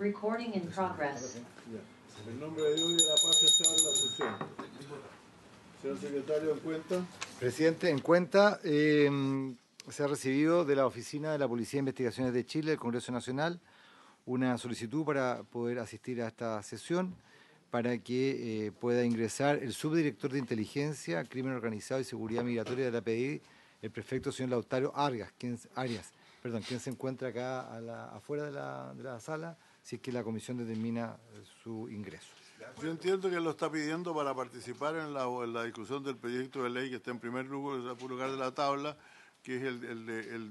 Recording in progress. En nombre de Dios de la paz se abre la sesión. Señor secretario, en cuenta. Presidente, en cuenta, em, se ha recibido de la Oficina de la Policía de Investigaciones de Chile, del Congreso Nacional, una solicitud para poder asistir a esta sesión para que eh, pueda ingresar el subdirector de Inteligencia, Crimen Organizado y Seguridad Migratoria de la PDI, el prefecto señor Lautaro Argas, quien, Arias, perdón, quien se encuentra acá afuera de la sala si es que la comisión determina eh, su ingreso. Yo entiendo que lo está pidiendo para participar en la, la discusión del proyecto de ley que está en primer lugar, de la tabla, que es el,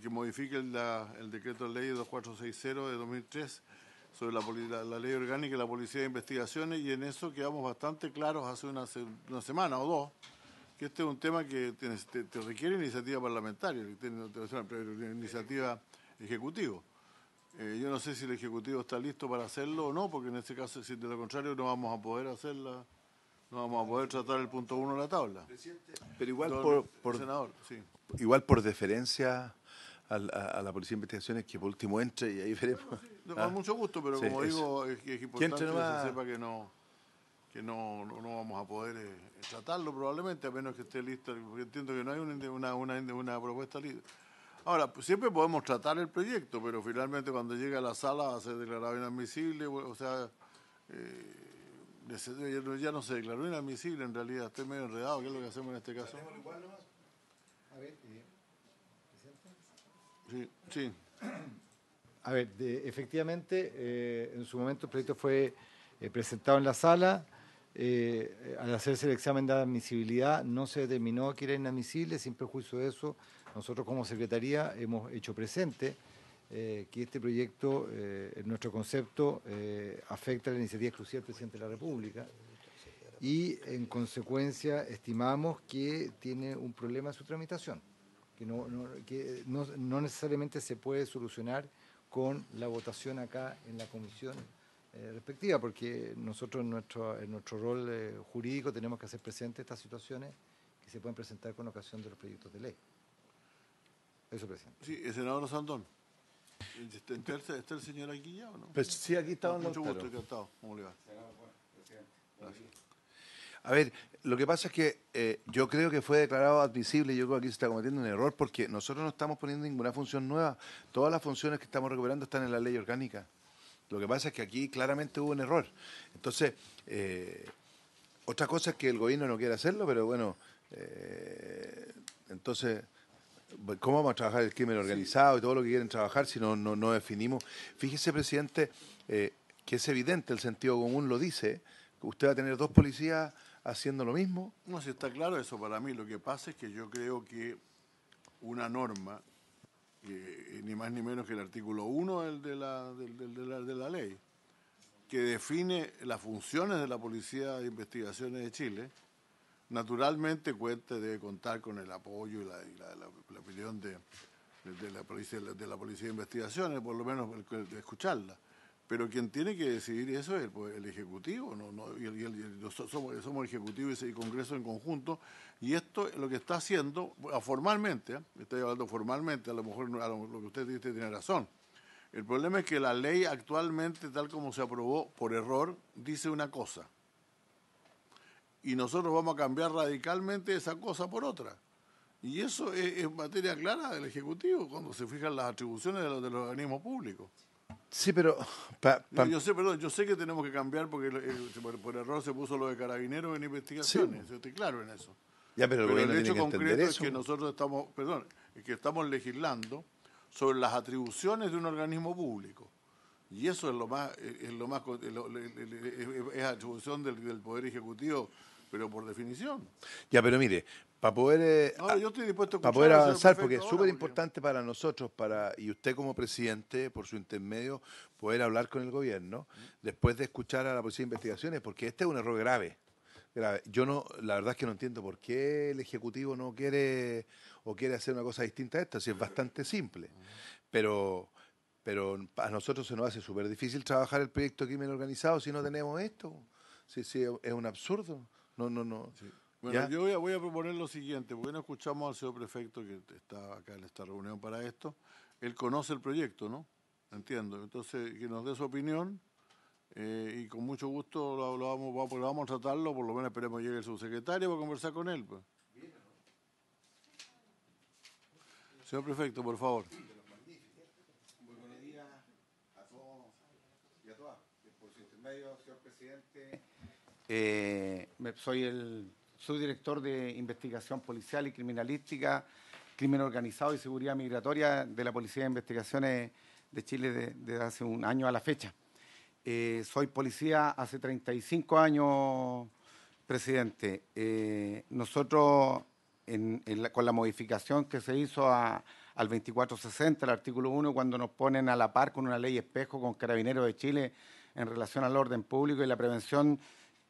que modifique el, decreto de ley 2460 de 2003 sobre la, la, ley orgánica y la policía de investigaciones, y en eso quedamos bastante claros hace una, semana o dos, que este es un tema que te, requiere iniciativa parlamentaria, que tiene, te, iniciativa ejecutiva. Eh, yo no sé si el Ejecutivo está listo para hacerlo o no, porque en este caso, si de lo contrario, no vamos a poder hacerla, no vamos a poder tratar el punto uno de la tabla. Pero igual por, por senador, sí. igual por deferencia a, la Policía de Investigaciones que por último entre y ahí veremos. Con ah. mucho gusto, pero como digo, es, importante que se sepa que no que no, no, vamos a poder eh, tratarlo probablemente, a menos que esté listo. Entiendo que no hay una, una, una, una propuesta lista Ahora, pues, siempre podemos tratar el proyecto, pero finalmente cuando llega a la sala va a ser declarado inadmisible, o sea, eh, ya no se declaró inadmisible en realidad, estoy medio enredado, ¿qué es lo que hacemos en este caso? A ver, eh, Sí, sí. A ver, efectivamente, eh, en su momento el proyecto fue presentado en la sala. al hacerse el examen de admisibilidad, no se determinó que era inadmisible, sin perjuicio de eso, nosotros como Secretaría hemos hecho presente eh, que este proyecto, eh, en nuestro concepto, eh, afecta a la iniciativa exclusiva del presidente de la República y, en consecuencia, estimamos que tiene un problema en su tramitación, que no, necesariamente se puede solucionar con la votación acá en la comisión respectiva, porque nosotros nuestro, en nuestro rol jurídico tenemos que hacer presente estas situaciones que se pueden presentar con ocasión de los proyectos de ley. Eso, presidente. Sí, el senador Sandón. ¿Está, el señor aquí ya o no? Pues sí, aquí está Mucho gusto, encantado. ¿Cómo le va? A ver, lo que pasa es que eh, yo creo que fue declarado admisible, yo creo que aquí se está cometiendo un error porque nosotros no estamos poniendo ninguna función nueva. Todas las funciones que estamos recuperando están en la ley orgánica. Lo que pasa es que aquí claramente hubo un error. Entonces, eh, otra cosa es que el gobierno no quiere hacerlo, pero bueno, eh, entonces... ¿Cómo vamos a trabajar el crimen organizado y todo lo que quieren trabajar si no, definimos? Fíjese, presidente, eh, que es evidente, el sentido común lo dice. Usted va a tener dos policías haciendo lo mismo. No, si está claro eso para mí. Lo que pasa es que yo creo que una norma, ni más ni menos que el artículo 1 de la ley, que define las funciones de la Policía de Investigaciones de Chile, Naturalmente cuenta debe contar con el apoyo y la, opinión de, de, la policía, de la policía de investigaciones, por lo menos de escucharla. Pero quien tiene que decidir eso es el, Ejecutivo, no, y somos, Ejecutivo y el Congreso en conjunto, y esto lo que está haciendo, formalmente, está ¿eh? estoy hablando formalmente, a lo mejor lo, que usted dice tiene razón. El problema es que la ley actualmente, tal como se aprobó por error, dice una cosa y nosotros vamos a cambiar radicalmente esa cosa por otra. Y eso es, materia clara del Ejecutivo cuando se fijan las atribuciones de los, organismos públicos. Sí, pero... Yo, sé, perdón, yo sé que tenemos que cambiar porque eh, por, error se puso lo de carabineros en investigaciones, yo estoy claro en eso. pero el, hecho concreto es que nosotros estamos, perdón, es que estamos legislando sobre las atribuciones de un organismo público. Y eso es lo más, eh, es lo más, atribución del, del Poder Ejecutivo pero por definición. Ya, pero mire, para poder, eh, para poder avanzar, porque es súper importante para nosotros, para y usted como presidente, por su intermedio, poder hablar con el gobierno, después de escuchar a la Policía de Investigaciones, porque este es un error grave. Yo no, la verdad es que no entiendo por qué el Ejecutivo no quiere o quiere hacer una cosa distinta a esta, si es bastante simple. Pero pero a nosotros se nos hace súper difícil trabajar el proyecto de crimen organizado si no tenemos esto. Sí, sí, es un absurdo. No, no, no. Bueno, yo voy a, proponer lo siguiente, porque no escuchamos al señor prefecto que está acá en esta reunión para esto. Él conoce el proyecto, ¿no? Entiendo. Entonces, que nos dé su opinión eh, y con mucho gusto lo, vamos, vamos, a tratarlo, por lo menos esperemos que llegue el subsecretario para conversar con él. Pues. Señor prefecto, por favor. buenos días a todos y a todas. Por su intermedio, señor presidente, eh, soy el subdirector de investigación policial y criminalística, crimen organizado y seguridad migratoria de la Policía de Investigaciones de Chile desde hace un año a la fecha. Eh, soy policía hace 35 años, presidente. Eh, nosotros, con la modificación que se hizo a, al 2460, el artículo 1, cuando nos ponen a la par con una ley espejo con Carabineros de Chile en relación al orden público y la prevención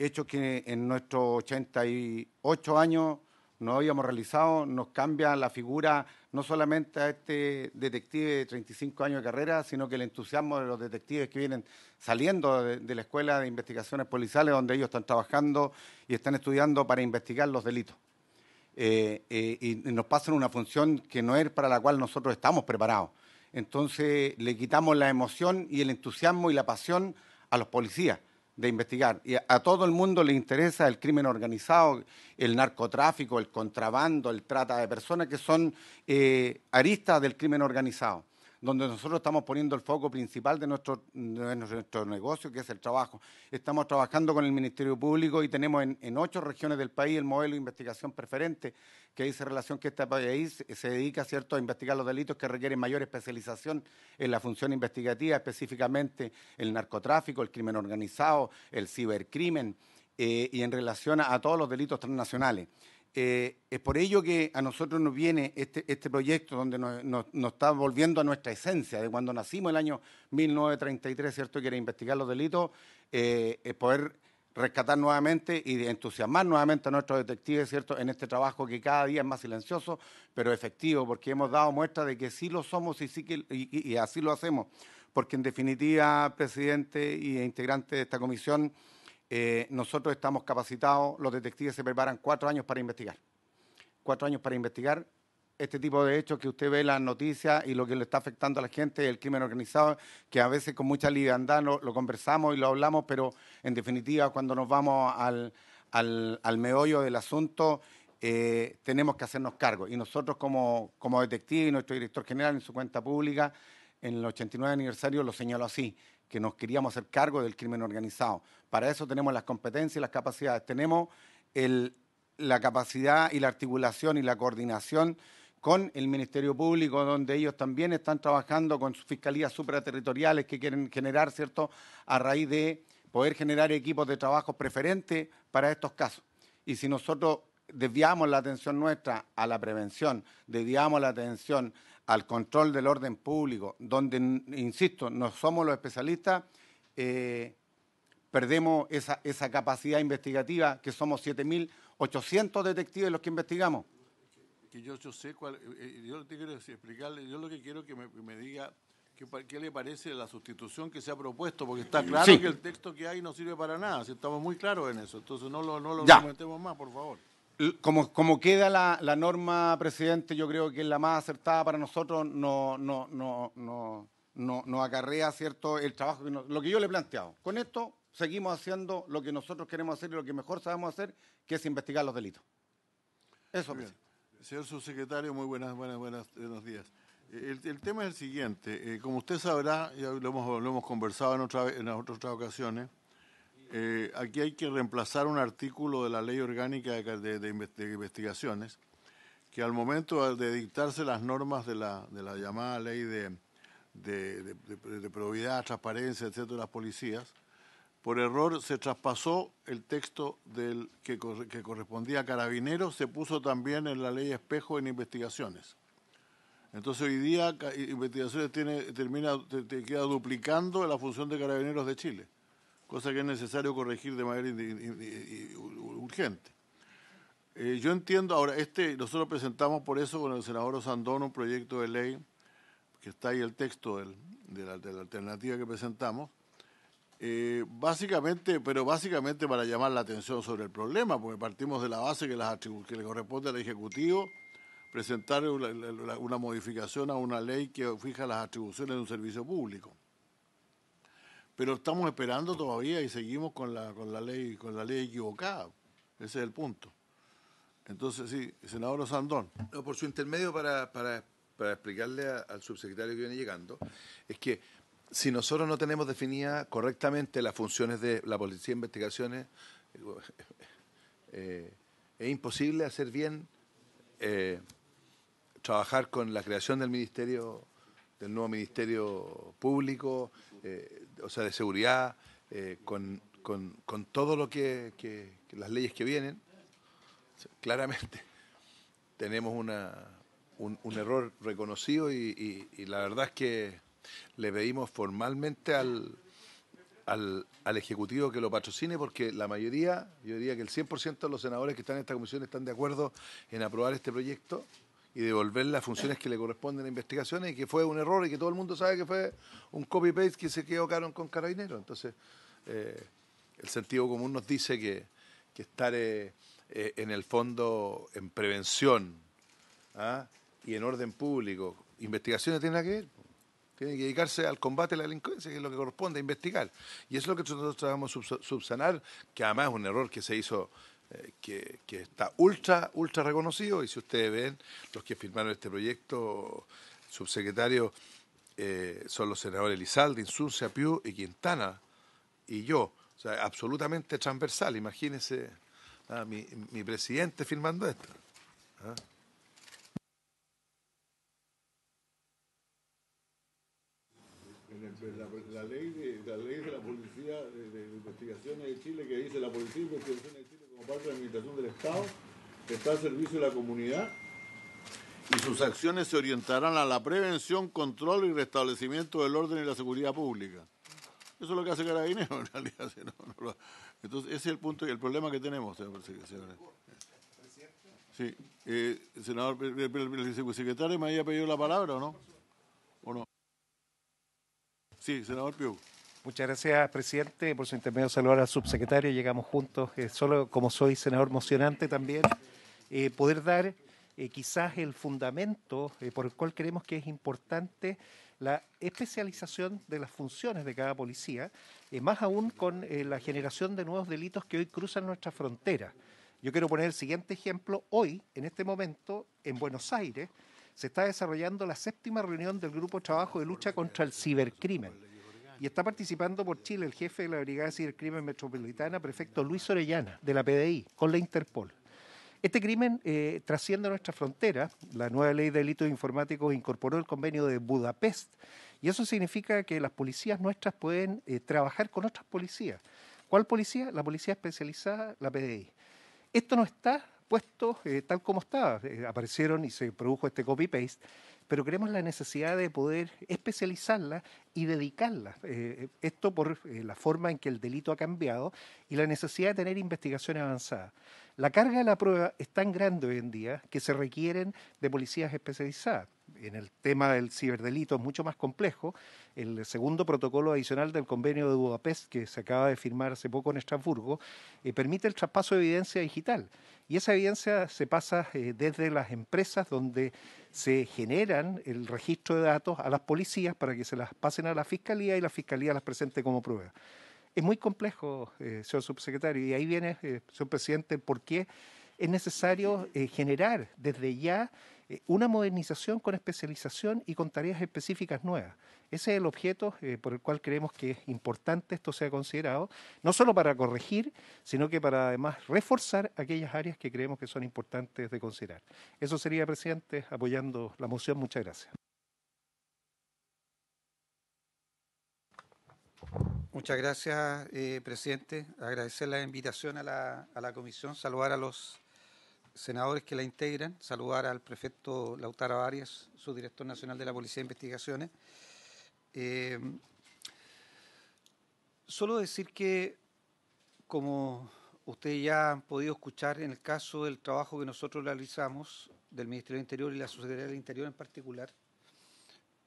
Hecho que en nuestros 88 años no habíamos realizado, nos cambia la figura no solamente a este detective de 35 años de carrera, sino que el entusiasmo de los detectives que vienen saliendo de, la Escuela de Investigaciones Policiales, donde ellos están trabajando y están estudiando para investigar los delitos. Eh, eh, y nos pasan una función que no es para la cual nosotros estamos preparados. Entonces le quitamos la emoción y el entusiasmo y la pasión a los policías de investigar. Y a todo el mundo le interesa el crimen organizado, el narcotráfico, el contrabando, el trata de personas, que son eh, aristas del crimen organizado donde nosotros estamos poniendo el foco principal de nuestro, negocio, que es el trabajo. Estamos trabajando con el Ministerio Público y tenemos en, ocho regiones del país el modelo de investigación preferente, que dice relación que este país se dedica ¿cierto? a investigar los delitos que requieren mayor especialización en la función investigativa, específicamente el narcotráfico, el crimen organizado, el cibercrimen eh, y en relación a todos los delitos transnacionales. Eh, es por ello que a nosotros nos viene este, este proyecto donde nos, está volviendo a nuestra esencia de cuando nacimos el año 1933, ¿cierto? Que era investigar los delitos, eh, poder rescatar nuevamente y entusiasmar nuevamente a nuestros detectives, ¿cierto? En este trabajo que cada día es más silencioso, pero efectivo, porque hemos dado muestra de que sí lo somos y, sí que, y así lo hacemos. Porque en definitiva, presidente e integrante de esta comisión, eh, nosotros estamos capacitados, los detectives se preparan cuatro años para investigar. Cuatro años para investigar este tipo de hechos que usted ve en las noticias y lo que le está afectando a la gente, el crimen organizado, que a veces con mucha liviandad lo, conversamos y lo hablamos, pero en definitiva cuando nos vamos al, al, al meollo del asunto, eh, tenemos que hacernos cargo. Y nosotros como, como detective y nuestro director general en su cuenta pública, en el 89 aniversario lo señaló así, que nos queríamos hacer cargo del crimen organizado. Para eso tenemos las competencias y las capacidades. Tenemos la capacidad y la articulación y la coordinación con el Ministerio Público, donde ellos también están trabajando con sus fiscalías supraterritoriales que quieren generar, ¿cierto?, a raíz de poder generar equipos de trabajo preferentes para estos casos. Y si nosotros desviamos la atención nuestra a la prevención, desviamos la atención al control del orden público, donde, insisto, no somos los especialistas, eh, perdemos esa, esa, capacidad investigativa, que somos 7.800 detectives los que investigamos. yo, yo sé eh, eh, explicarle, yo lo que quiero que me, que me diga ¿Qué, le parece la sustitución que se ha propuesto? Porque está claro que el texto que hay no sirve para nada, si estamos muy claros en eso. Entonces no lo, no lo comentemos más, por favor como, queda la, norma, presidente, yo creo que es la más acertada para nosotros, no, no, no, no, no, no acarrea cierto el trabajo que lo que yo le he planteado. Con esto seguimos haciendo lo que nosotros queremos hacer y lo que mejor sabemos hacer, que es investigar los delitos. Eso. Bien. Señor subsecretario, muy buenas, buenas, buenas, buenos días. El, tema es el siguiente. Eh, como usted sabrá, ya lo hemos, conversado en, otra, en otras ocasiones, eh, aquí hay que reemplazar un artículo de la Ley Orgánica de, Investigaciones que al momento de dictarse las normas de la, llamada ley de, de probidad, transparencia, etcétera, de las policías, por error se traspasó el texto del que, correspondía a carabineros, se puso también en la ley espejo en investigaciones. Entonces hoy día investigaciones tiene, termina, queda duplicando la función de carabineros de Chile cosa que es necesario corregir de manera urgente. Eh, yo entiendo, ahora, este, nosotros presentamos por eso con el senador Osandón un proyecto de ley, que está ahí el texto de, la, alternativa que presentamos, eh, básicamente, pero básicamente para llamar la atención sobre el problema, porque partimos de la base que, las que le corresponde al Ejecutivo presentar una modificación a una ley que fija las atribuciones de un servicio público pero estamos esperando todavía y seguimos con la, con la ley, con la ley equivocada. Ese es el punto. Entonces, sí, senador Osandón. No, por su intermedio, para, explicarle al subsecretario que viene llegando, es que si nosotros no tenemos definidas correctamente las funciones de la Policía de Investigaciones, eh, es imposible hacer bien, eh, trabajar con la creación del Ministerio, del nuevo Ministerio Público, eh, o sea, de seguridad, eh, con, con, todo lo que, las leyes que vienen, claramente tenemos una, un, error reconocido y, la verdad es que le pedimos formalmente al, al, al, Ejecutivo que lo patrocine porque la mayoría, yo diría que el 100% de los senadores que están en esta comisión están de acuerdo en aprobar este proyecto y devolver las funciones que le corresponden a investigaciones y que fue un error y que todo el mundo sabe que fue un copy-paste que se equivocaron con carabineros. Entonces, eh, el sentido común nos dice que, estar eh, eh, en el fondo en prevención ¿ah? y en orden público, investigaciones tienen que ir, tiene que dedicarse al combate a la delincuencia, que es lo que corresponde, investigar. Y es lo que nosotros tratamos subsanar, que además es un error que se hizo eh, que, está ultra, ultra reconocido. Y si ustedes ven, los que firmaron este proyecto, subsecretario, eh, son los senadores Elizalde, Insurcia, Piu y Quintana, y yo. O sea, absolutamente transversal. Imagínense a ah, mi, presidente firmando esto. Ah. la ley de la policía de, investigaciones de Chile que dice la policía de investigaciones del Estado, que está al servicio de la comunidad y sus acciones se orientarán a la prevención, control y restablecimiento del orden y la seguridad pública. Eso es lo que hace Carabinero en realidad. Entonces, ese es el punto y el problema que tenemos, señor Sí, eh, senador, el secretario me había pedido la palabra, ¿o no? ¿O no? Sí, senador Piu. Muchas gracias, presidente, por su intermedio. Saludar al subsecretario. Llegamos juntos, eh, solo como soy senador mocionante también, eh, poder dar eh, quizás el fundamento por el cual creemos que es importante la especialización de las funciones de cada policía, más aún con la generación de nuevos delitos que hoy cruzan nuestra frontera. Yo quiero poner el siguiente ejemplo. Hoy, en este momento, en Buenos Aires, se está desarrollando la séptima reunión del Grupo de Trabajo de Lucha contra el Cibercrimen y está participando por Chile el jefe de la Brigada Cibercrimen Metropolitana, prefecto Luis Orellana, de la PDI, con la Interpol. Este crimen eh, trasciende nuestra frontera. La nueva ley de delitos informáticos incorporó el convenio de Budapest y eso significa que las policías nuestras pueden eh, trabajar con otras policías. ¿Cuál policía? La policía especializada, la PDI. Esto no está puesto eh, tal como estaba. aparecieron y se produjo este copy-paste pero creemos la necesidad de poder especializarla y dedicarlas. Eh, eh, esto por eh, la forma en que el delito ha cambiado y la necesidad de tener investigaciones avanzadas. La carga de la prueba es tan grande hoy en día que se requieren de policías especializadas. En el tema del ciberdelito es mucho más complejo. El segundo protocolo adicional del convenio de Budapest, que se acaba de firmar hace poco en Estrasburgo, permite el traspaso de evidencia digital. Y esa evidencia se pasa eh, desde las empresas donde se generan el registro de datos a las policías para que se las pasen a la fiscalía y la fiscalía las presente como prueba. Es muy complejo, eh, señor subsecretario, y ahí viene, eh, señor presidente, por qué es necesario generar desde ya una modernización con especialización y con tareas específicas nuevas. Ese es el objeto eh, por el cual creemos que es importante esto sea considerado, no solo para corregir, sino que para además reforzar aquellas áreas que creemos que son importantes de considerar. Eso sería, presidente, apoyando la moción. Muchas gracias. Muchas gracias, eh, presidente. Agradecer la invitación a la, a la comisión, saludar a los senadores que la integran, saludar al prefecto Lautaro Arias, director nacional de la Policía de Investigaciones. Eh, solo decir que, como ustedes ya han podido escuchar, en el caso del trabajo que nosotros realizamos, del Ministerio del Interior y la Sociedad del Interior en particular,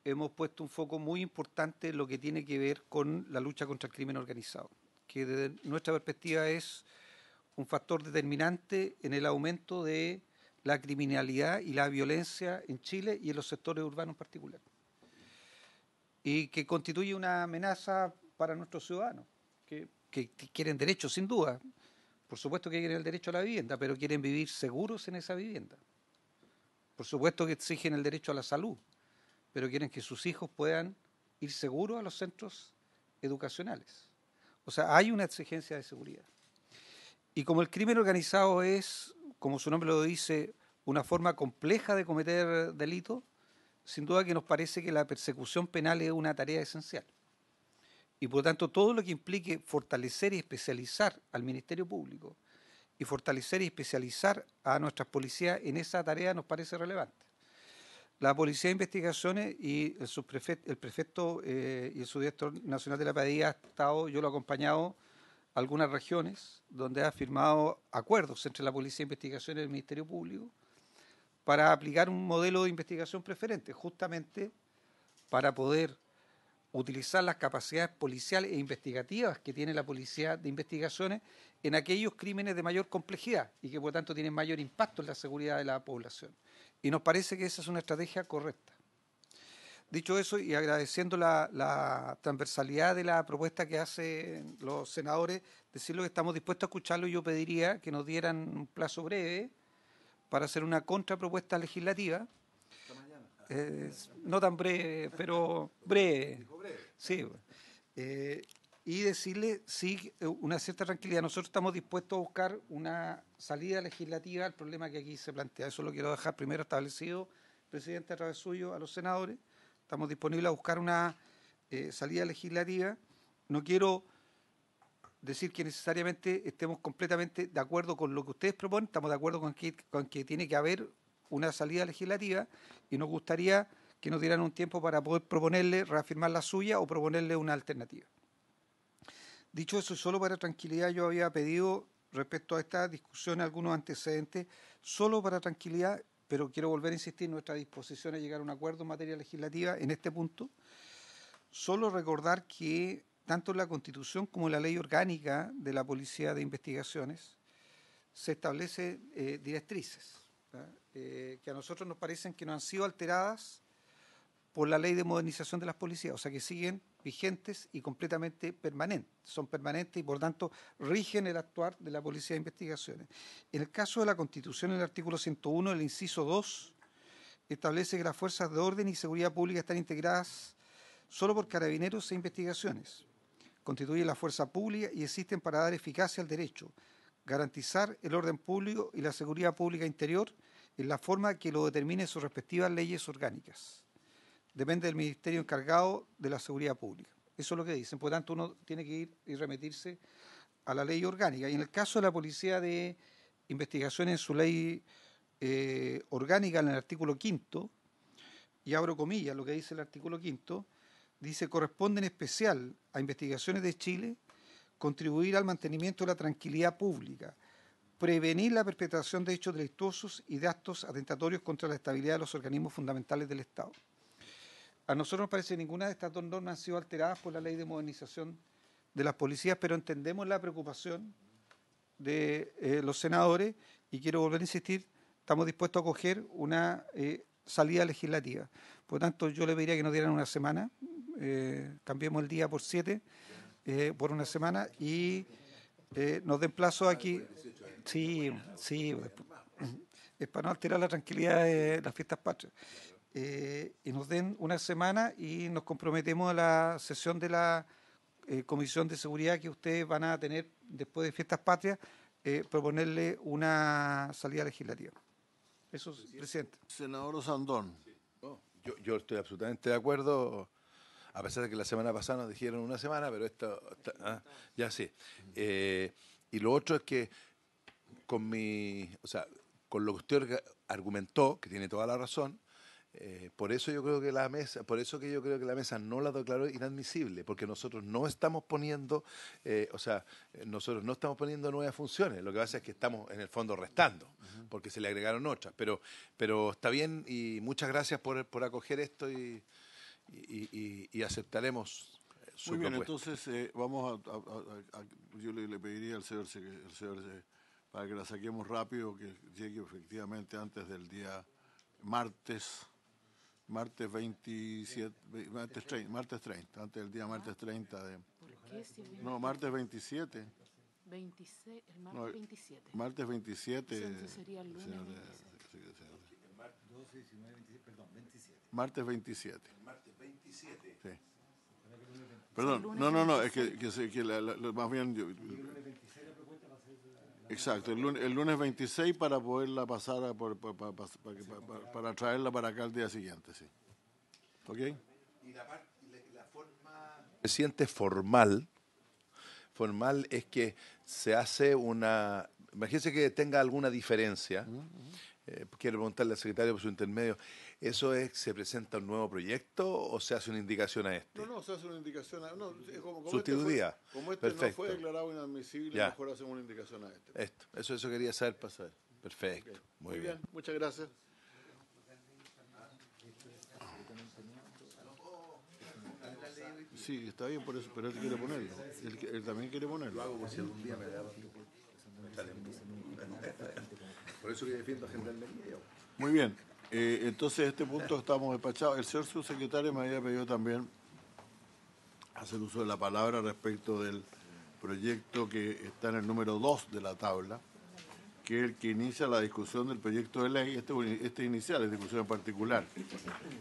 hemos puesto un foco muy importante en lo que tiene que ver con la lucha contra el crimen organizado, que desde nuestra perspectiva es un factor determinante en el aumento de la criminalidad y la violencia en Chile y en los sectores urbanos en particular y que constituye una amenaza para nuestros ciudadanos, que, quieren derechos sin duda. Por supuesto que quieren el derecho a la vivienda, pero quieren vivir seguros en esa vivienda. Por supuesto que exigen el derecho a la salud, pero quieren que sus hijos puedan ir seguros a los centros educacionales. O sea, hay una exigencia de seguridad. Y como el crimen organizado es, como su nombre lo dice, una forma compleja de cometer delitos, sin duda que nos parece que la persecución penal es una tarea esencial. Y por lo tanto, todo lo que implique fortalecer y especializar al Ministerio Público y fortalecer y especializar a nuestras policías en esa tarea nos parece relevante. La Policía de Investigaciones y el, subprefecto, prefecto eh, y el subdirector nacional de la padilla ha estado, yo lo he acompañado a algunas regiones donde ha firmado acuerdos entre la Policía de Investigaciones y el Ministerio Público para aplicar un modelo de investigación preferente, justamente para poder utilizar las capacidades policiales e investigativas que tiene la policía de investigaciones en aquellos crímenes de mayor complejidad y que por tanto tienen mayor impacto en la seguridad de la población. Y nos parece que esa es una estrategia correcta. Dicho eso, y agradeciendo la, la transversalidad de la propuesta que hacen los senadores, decirlo que estamos dispuestos a escucharlo, yo pediría que nos dieran un plazo breve para hacer una contrapropuesta legislativa. Eh, no tan breve, pero breve. Sí. Eh, y decirle, sí, una cierta tranquilidad. Nosotros estamos dispuestos a buscar una salida legislativa al problema que aquí se plantea. Eso lo quiero dejar primero establecido, presidente, a través suyo, a los senadores. Estamos disponibles a buscar una eh, salida legislativa. No quiero decir que necesariamente estemos completamente de acuerdo con lo que ustedes proponen, estamos de acuerdo con que, con que tiene que haber una salida legislativa y nos gustaría que nos dieran un tiempo para poder proponerle, reafirmar la suya o proponerle una alternativa. Dicho eso, solo para tranquilidad, yo había pedido respecto a esta discusión algunos antecedentes, solo para tranquilidad, pero quiero volver a insistir, nuestra disposición a llegar a un acuerdo en materia legislativa en este punto. Solo recordar que tanto en la Constitución como la ley orgánica de la Policía de Investigaciones, se establecen eh, directrices eh, que a nosotros nos parecen que no han sido alteradas por la ley de modernización de las policías, o sea que siguen vigentes y completamente permanentes, son permanentes y por tanto rigen el actuar de la Policía de Investigaciones. En el caso de la Constitución, en el artículo 101, el inciso 2, establece que las fuerzas de orden y seguridad pública están integradas solo por carabineros e investigaciones, constituye la fuerza pública y existen para dar eficacia al derecho, garantizar el orden público y la seguridad pública interior en la forma que lo determinen sus respectivas leyes orgánicas. Depende del ministerio encargado de la seguridad pública. Eso es lo que dicen. Por lo tanto, uno tiene que ir y remitirse a la ley orgánica. Y en el caso de la policía de investigación en su ley eh, orgánica, en el artículo quinto, y abro comillas lo que dice el artículo quinto, dice, corresponde en especial a investigaciones de Chile contribuir al mantenimiento de la tranquilidad pública, prevenir la perpetración de hechos delictuosos y de actos atentatorios contra la estabilidad de los organismos fundamentales del Estado. A nosotros nos parece que ninguna de estas dos normas han sido alteradas por la ley de modernización de las policías, pero entendemos la preocupación de eh, los senadores y quiero volver a insistir, estamos dispuestos a coger una eh, salida legislativa. Por lo tanto, yo le pediría que nos dieran una semana, eh, cambiemos el día por siete, eh, por una semana, y eh, nos den plazo aquí. Sí, sí, es para no alterar la tranquilidad de las fiestas patrias. y nos den una semana y nos comprometemos a la sesión de la Comisión de Seguridad que ustedes van a tener después de Fiestas Patrias, proponerle una salida legislativa. Eso, presidente. Senador Osandón yo, estoy absolutamente de acuerdo, a pesar de que la semana pasada nos dijeron una semana, pero esto ¿ah? ya sí. Eh, y lo otro es que con mi, o sea, con lo que usted argumentó, que tiene toda la razón, eh, por eso yo creo que la mesa, por eso que yo creo que la mesa no la declaró inadmisible, porque nosotros no estamos poniendo, eh, o sea, eh, nosotros no estamos poniendo nuevas funciones. Lo que pasa es que estamos en el fondo restando, porque se le agregaron otras. Pero, pero está bien y muchas gracias por, acoger esto y, aceptaremos. Su Muy bien, entonces vamos a, yo le, pediría al señor, al señor, para que la saquemos rápido, que llegue efectivamente antes del día martes martes 27, martes 30, antes del día martes 30 ah, de... ¿Por qué No, martes 27. 26, el martes 27. Martes 27. Entonces sería el lunes. el martes 27, perdón, 27. Martes 27. El martes 27. Sí. Perdón, no, no, no, es que, que, que la, la, más bien... Yo, Exacto, el lunes, 26 para poderla pasar, por, para, traerla para acá el día siguiente, sí. ¿Ok? Y la, parte, la forma... formal, formal es que se hace una... Imagínense que tenga alguna diferencia. Eh, quiero preguntarle al secretario por su intermedio. ¿Eso es, se presenta un nuevo proyecto o se hace una indicación a este? No, no, se hace una indicación a no, como, como Este fue, como este no fue declarado inadmisible, mejor hacemos una indicación a este. Esto, eso, eso quería saber pasar. Perfecto. Muy, bien. muchas gracias. Sí, está bien por eso, pero él quiere ponerlo. Él, también quiere ponerlo. Lo hago por si algún día me da por eso que defiendo a medio. Muy bien. Eh, entonces, este punto estamos despachados. El señor subsecretario me había pedido también hacer uso de la palabra respecto del proyecto que está en el número 2 de la tabla, que es el que inicia la discusión del proyecto de ley, este, este inicial, es discusión en particular,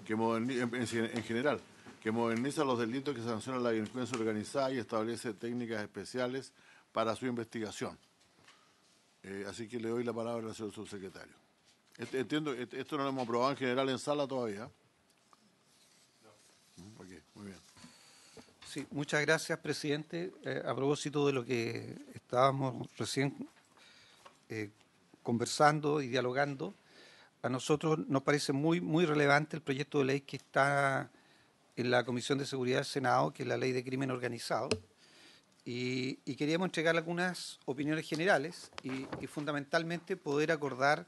que en, general, que moderniza los delitos que sancionan la delincuencia organizada y establece técnicas especiales para su investigación. Eh, así que le doy la palabra al señor subsecretario. Entiendo, esto no lo hemos aprobado en general en sala todavía. No. Mm, muy bien. Sí, muchas gracias, presidente. Eh, a propósito de lo que estábamos recién eh, conversando y dialogando, a nosotros nos parece muy, muy relevante el proyecto de ley que está en la Comisión de Seguridad del Senado, que es la ley de crimen organizado. Y, queríamos entregar algunas opiniones generales y, y fundamentalmente poder acordar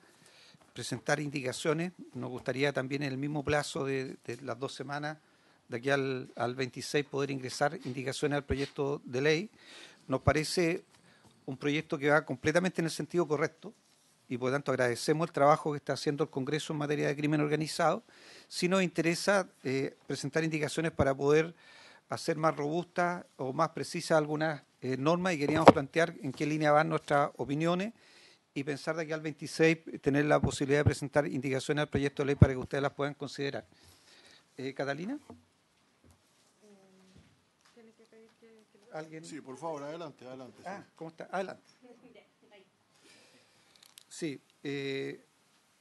presentar indicaciones. Nos gustaría también en el mismo plazo de, las dos semanas, de aquí al, al 26, poder ingresar indicaciones al proyecto de ley. Nos parece un proyecto que va completamente en el sentido correcto y por lo tanto agradecemos el trabajo que está haciendo el Congreso en materia de crimen organizado. Si nos interesa eh, presentar indicaciones para poder hacer más robustas o más precisa algunas norma eh, normas y queríamos plantear en qué línea van nuestras opiniones y pensar de aquí al 26 tener la posibilidad de presentar indicaciones al proyecto de ley para que ustedes las puedan considerar. Eh, Catalina. ¿Alguien? Sí, por favor, adelante, adelante. Ah, ¿cómo está? Adelante. Sí, eh,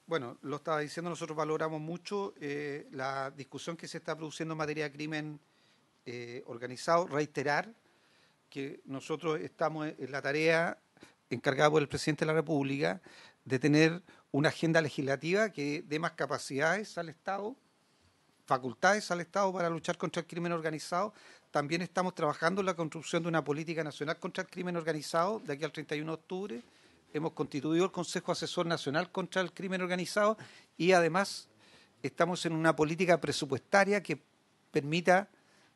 bueno, lo estaba diciendo, nosotros valoramos mucho eh, la discusión que se está produciendo en materia de crimen organizado, reiterar que nosotros estamos en la tarea encargado por el presidente de la República de tener una agenda legislativa que dé más capacidades al Estado, facultades al Estado para luchar contra el crimen organizado. También estamos trabajando en la construcción de una política nacional contra el crimen organizado de aquí al 31 de octubre. Hemos constituido el Consejo Asesor Nacional contra el Crimen Organizado y además estamos en una política presupuestaria que permita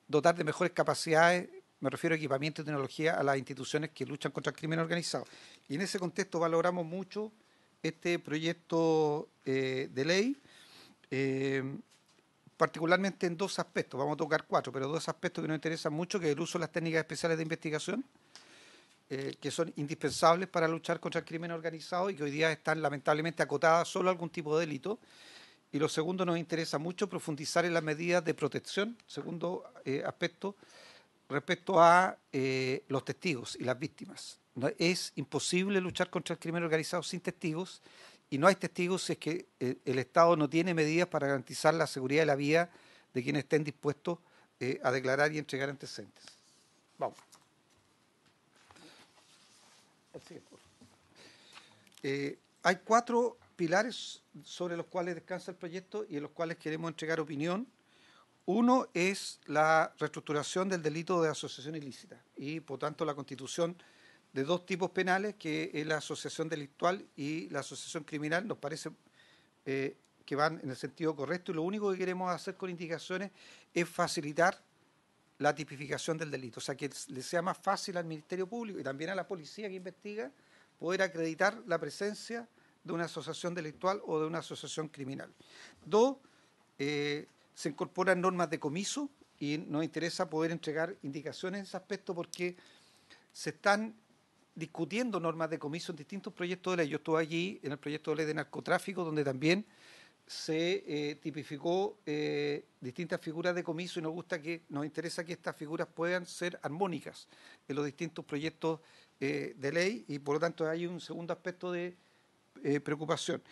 dotar de mejores capacidades me refiero a equipamiento y tecnología a las instituciones que luchan contra el crimen organizado. Y en ese contexto valoramos mucho este proyecto eh, de ley, eh, particularmente en dos aspectos, vamos a tocar cuatro, pero dos aspectos que nos interesan mucho, que el uso de las técnicas especiales de investigación, eh, que son indispensables para luchar contra el crimen organizado y que hoy día están lamentablemente acotadas solo a algún tipo de delito. Y lo segundo, nos interesa mucho profundizar en las medidas de protección, segundo aspecto, respecto a eh, los testigos y las víctimas. ¿no? Es imposible luchar contra el crimen organizado sin testigos y no hay testigos si es que eh, el Estado no tiene medidas para garantizar la seguridad de la vida de quienes estén dispuestos eh, a declarar y entregar antecedentes. Vamos. hay cuatro pilares sobre los cuales descansa el proyecto y en los cuales queremos entregar opinión uno es la reestructuración del delito de asociación ilícita y, por tanto, la constitución de dos tipos penales, que es la asociación delictual y la asociación criminal, nos parece eh, que van en el sentido correcto y lo único que queremos hacer con indicaciones es facilitar la tipificación del delito, o sea, que le sea más fácil al Ministerio Público y también a la policía que investiga poder acreditar la presencia de una asociación delictual o de una asociación criminal. Dos, eh, se incorporan normas de comiso y nos interesa poder entregar indicaciones en ese aspecto porque se están discutiendo normas de comiso en distintos proyectos de ley. Yo estuve allí en el proyecto de ley de narcotráfico, donde también se eh, tipificó eh, distintas figuras de comiso y nos gusta que nos interesa que estas figuras puedan ser armónicas en los distintos proyectos eh, de ley y por lo tanto hay un segundo aspecto de preocupación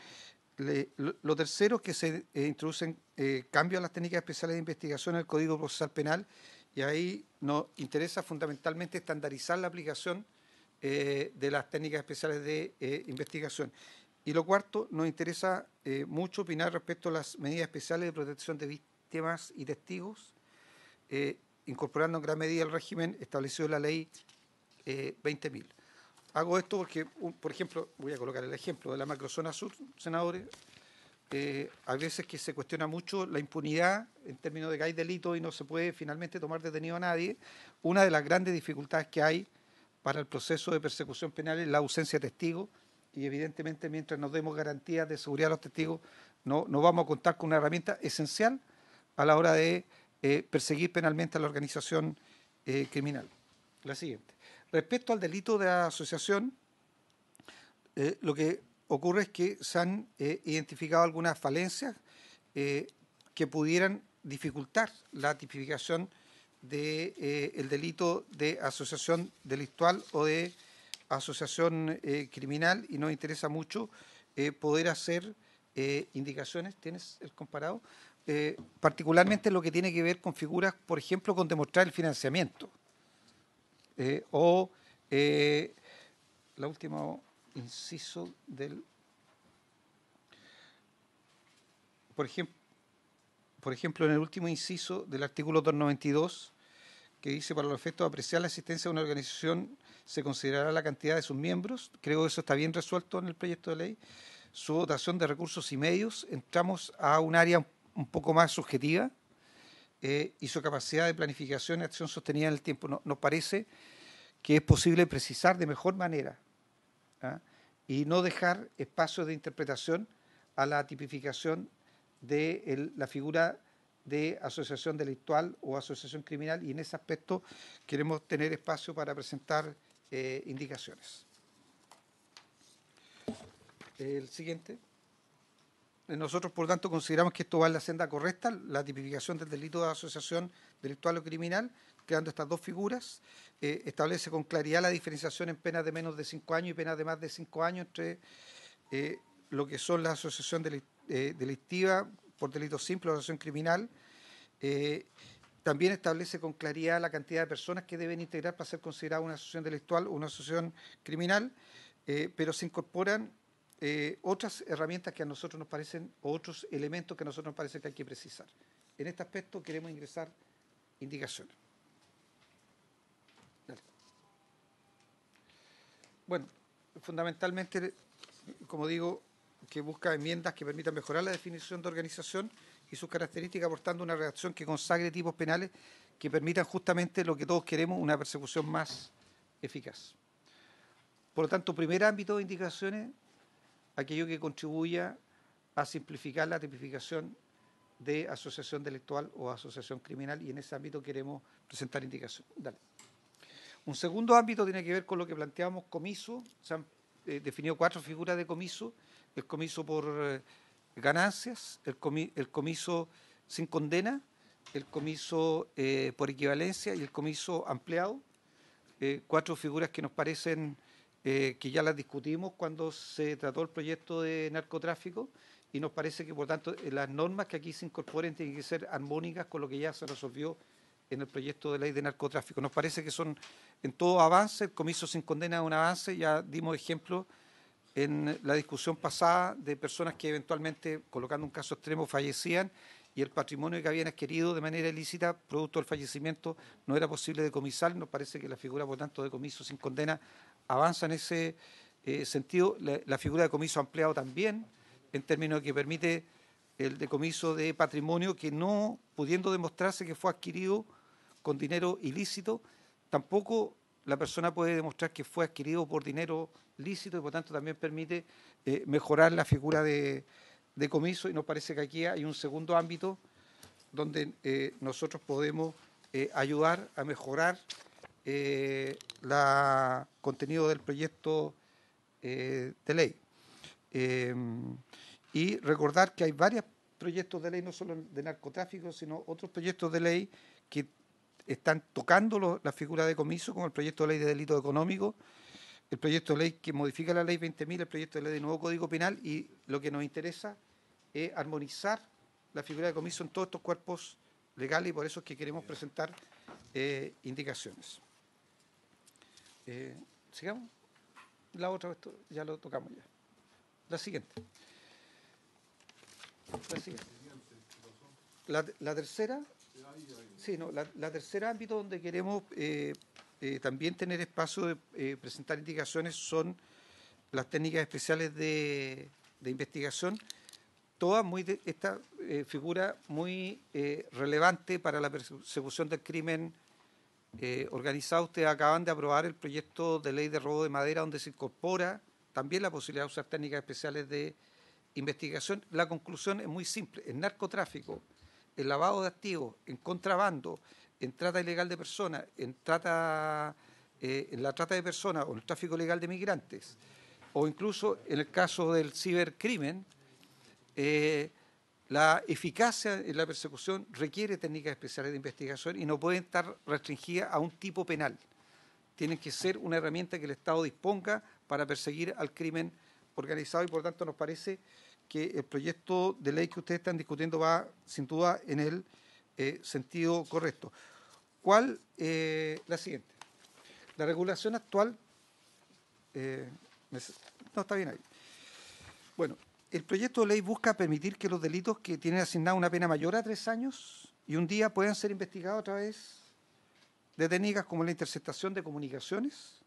lo, tercero es que se eh, introducen eh, cambios a las técnicas especiales de investigación en el Código Procesal Penal y ahí nos interesa fundamentalmente estandarizar la aplicación eh, de las técnicas especiales de investigación. Y lo cuarto, nos interesa mucho opinar respecto a las medidas especiales de protección de víctimas y testigos, incorporando en gran medida el régimen establecido en la ley 20.000. Hago esto porque, por ejemplo, voy a colocar el ejemplo de la macrozona sur, senadores. Eh, a veces que se cuestiona mucho la impunidad en términos de que hay delito y no se puede finalmente tomar detenido a nadie. Una de las grandes dificultades que hay para el proceso de persecución penal es la ausencia de testigos y evidentemente mientras nos demos garantías de seguridad a los testigos no, vamos a contar con una herramienta esencial a la hora de eh, perseguir penalmente a la organización eh, criminal. La siguiente. Respecto al delito de asociación, eh, lo que ocurre es que se han eh, identificado algunas falencias eh, que pudieran dificultar la tipificación del delito de asociación delictual o de asociación criminal y nos interesa mucho poder hacer indicaciones. ¿Tienes el comparado? particularmente lo que tiene que ver con figuras, por ejemplo, con demostrar el financiamiento eh, o eh, la última inciso del por ejemplo por ejemplo en el último inciso del artículo 292 que dice para los efectos de apreciar la existencia de una organización se considerará la cantidad de sus miembros creo que eso está bien resuelto en el proyecto de ley su dotación de recursos y medios entramos a un área un poco más subjetiva eh, y su capacidad de planificación y acción sostenida en el tiempo. nos parece que es posible precisar de mejor manera ¿ah? y no dejar espacios de interpretación a la tipificación de la figura de asociación delictual o asociación criminal y en ese aspecto queremos tener espacio para presentar eh, indicaciones. El siguiente. Eh, nosotros, por tanto, consideramos que esto va en la senda correcta, la tipificación del delito de asociación delictual o criminal, creando estas dos figuras, eh, establece con claridad la diferenciación en penas de menos de cinco años y penas de más de cinco años entre eh, lo que son la asociación delictiva por delito simple o asociación criminal. también establece con claridad la cantidad de personas que deben integrar para ser considerada una asociación delictual o una asociación criminal, pero se incorporan eh, otras herramientas que a nosotros nos parecen, o otros elementos que a nosotros nos parece que hay que precisar. En este aspecto queremos ingresar indicaciones. Bueno, fundamentalmente, como digo, que busca enmiendas que permitan mejorar la definición de organización y sus características, aportando una redacción que consagre tipos penales que permitan justamente lo que todos queremos, una persecución más eficaz. Por lo tanto, primer ámbito de indicaciones, aquello que contribuya a simplificar la tipificación de asociación delictual o asociación criminal y en ese ámbito queremos presentar indicación. Un segundo ámbito tiene que ver con lo que planteamos comiso. Se han eh, definido cuatro figuras de comiso. El comiso por eh, ganancias, el, comiso sin condena, el comiso eh, por equivalencia y el comiso ampliado. cuatro figuras que nos parecen eh, que ya las discutimos cuando se trató el proyecto de narcotráfico y nos parece que, por tanto, eh, las normas que aquí se incorporen tienen que ser armónicas con lo que ya se resolvió en el proyecto de ley de narcotráfico. Nos parece que son en todo avance, el comiso sin condena es un avance, ya dimos ejemplo en la discusión pasada de personas que eventualmente, colocando un caso extremo, fallecían y el patrimonio que habían adquirido de manera ilícita, producto del fallecimiento, no era posible decomisar. Nos parece que la figura, por tanto, de comiso sin condena avanza en ese eh, sentido. La, figura de comiso ampliado también, en términos que permite el decomiso de patrimonio que no pudiendo demostrarse que fue adquirido con dinero ilícito, tampoco la persona puede demostrar que fue adquirido por dinero lícito y por tanto también permite eh, mejorar la figura de, de, comiso y nos parece que aquí hay un segundo ámbito donde eh, nosotros podemos ayudar a mejorar el eh, contenido del proyecto eh, de ley. Em, y recordar que hay varios proyectos de ley, no solo de narcotráfico, sino otros proyectos de ley que están tocando la figura de comiso, como el proyecto de ley de delito económico, el proyecto de ley que modifica la ley 20.000, el proyecto de ley de nuevo Código Penal, y lo que nos interesa es armonizar la figura de comiso en todos estos cuerpos legales y por eso es que queremos presentar eh, indicaciones. Eh, sigamos. La otra, ya lo tocamos ya. La siguiente. La siguiente. La, tercera. Sí, no, la, tercera ámbito donde queremos eh, eh, también tener espacio de presentar indicaciones son las técnicas especiales de, investigación, Toda muy esta figura muy relevante para la persecución del crimen eh, organizado, ustedes acaban de aprobar el proyecto de ley de robo de madera donde se incorpora también la posibilidad de usar técnicas especiales de investigación. La conclusión es muy simple. El narcotráfico, el lavado de activos, en contrabando, en trata ilegal de personas, en, eh, en la trata de personas o en el tráfico ilegal de migrantes, o incluso en el caso del cibercrimen, eh, la eficacia en la persecución requiere técnicas especiales de investigación y no pueden estar restringidas a un tipo penal. Tienen que ser una herramienta que el Estado disponga para perseguir al crimen organizado y por tanto nos parece que el proyecto de ley que ustedes están discutiendo va sin duda en el eh, sentido correcto. ¿Cuál? Eh, la siguiente. La regulación actual... Eh, no está bien ahí. Bueno, el proyecto de ley busca permitir que los delitos que tienen asignada una pena mayor a tres años y un día puedan ser investigados a través de técnicas como la interceptación de comunicaciones,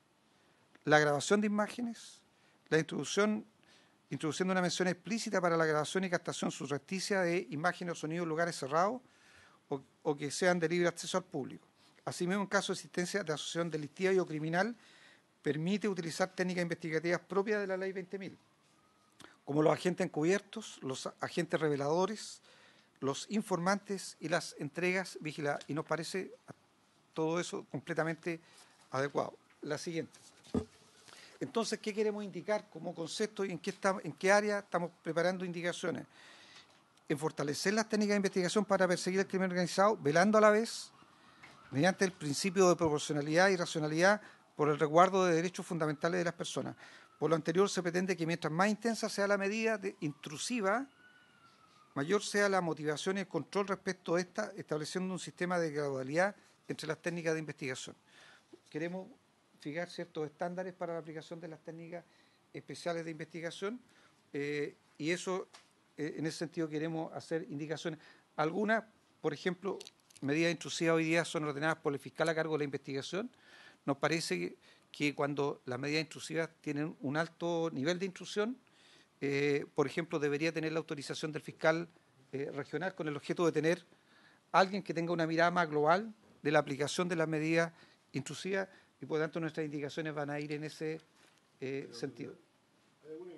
la grabación de imágenes, la introducción introduciendo una mención explícita para la grabación y captación surrepticia de imágenes o sonidos en lugares cerrados o, que sean de libre acceso al público. Asimismo, en caso de existencia de asociación delictiva y o criminal, permite utilizar técnicas investigativas propias de la Ley 20.000 como los agentes encubiertos, los agentes reveladores, los informantes y las entregas vigiladas. Y nos parece todo eso completamente adecuado. La siguiente. Entonces, ¿qué queremos indicar como concepto y en qué, en qué área estamos preparando indicaciones? En fortalecer las técnicas de investigación para perseguir el crimen organizado, velando a la vez, mediante el principio de proporcionalidad y racionalidad, por el resguardo de derechos fundamentales de las personas. Por lo anterior, se pretende que mientras más intensa sea la medida de intrusiva, mayor sea la motivación y el control respecto a esta, estableciendo un sistema de gradualidad entre las técnicas de investigación. Queremos fijar ciertos estándares para la aplicación de las técnicas especiales de investigación eh, y eso, eh, en ese sentido, queremos hacer indicaciones. Algunas, por ejemplo, medidas intrusivas hoy día son ordenadas por el fiscal a cargo de la investigación. Nos parece que que cuando las medidas intrusivas tienen un alto nivel de intrusión, eh, por ejemplo, debería tener la autorización del fiscal eh, regional con el objeto de tener alguien que tenga una mirada más global de la aplicación de las medidas intrusivas y por lo tanto nuestras indicaciones van a ir en ese eh, eh sentido.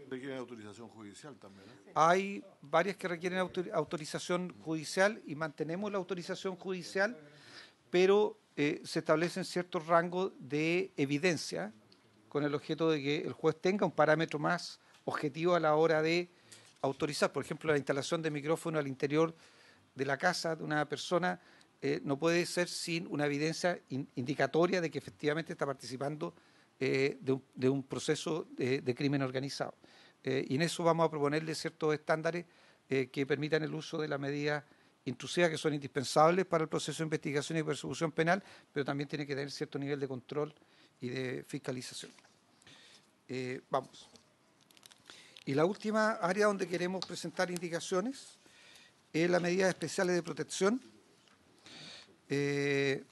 Requieren autorización judicial también. Hay varias que requieren autorización judicial y mantenemos la autorización judicial, pero eh, se establecen ciertos rangos de evidencia con el objeto de que el juez tenga un parámetro más objetivo a la hora de autorizar. Por ejemplo, la instalación de micrófono al interior de la casa de una persona eh, no puede ser sin una evidencia indicatoria de que efectivamente está participando eh, de, un, proceso de, crimen organizado. y en eso vamos a proponerle ciertos estándares que permitan el uso de la medida intrusiva que son indispensables para el proceso de investigación y persecución penal, pero también tiene que tener cierto nivel de control y de fiscalización. Eh, vamos. Y la última área donde queremos presentar indicaciones es las medidas especiales de protección, eh,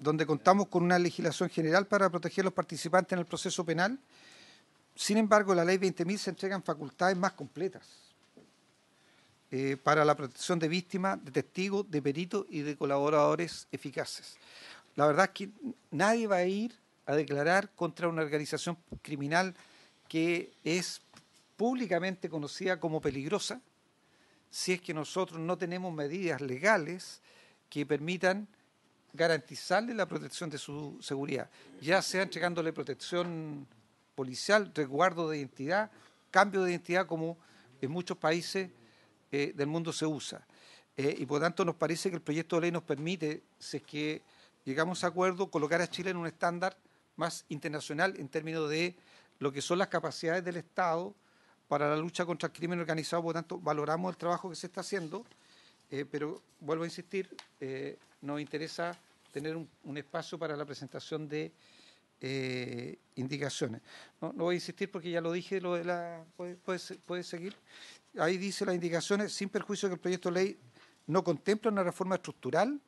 donde contamos con una legislación general para proteger a los participantes en el proceso penal. Sin embargo, la ley 20.000 se en facultades más completas eh, para la protección de víctimas, de testigos, de peritos y de colaboradores eficaces. La verdad es que nadie va a ir a declarar contra una organización criminal que es públicamente conocida como peligrosa si es que nosotros no tenemos medidas legales que permitan garantizarle la protección de su seguridad, ya sea entregándole protección policial, resguardo de identidad, cambio de identidad como en muchos países del mundo se usa. Eh, y por tanto nos parece que el proyecto de ley nos permite, si es que llegamos a acuerdo, colocar a Chile en un estándar más internacional en términos de lo que son las capacidades del Estado para la lucha contra el crimen organizado. Por tanto, valoramos el trabajo que se está haciendo, eh, pero vuelvo a insistir, eh, nos interesa tener un, espacio para la presentación de indicaciones. No, voy a insistir porque ya lo dije, lo de la... ¿Puede, puede, puede seguir? ahí dice las indicaciones, sin perjuicio que el proyecto de ley no contempla una reforma estructural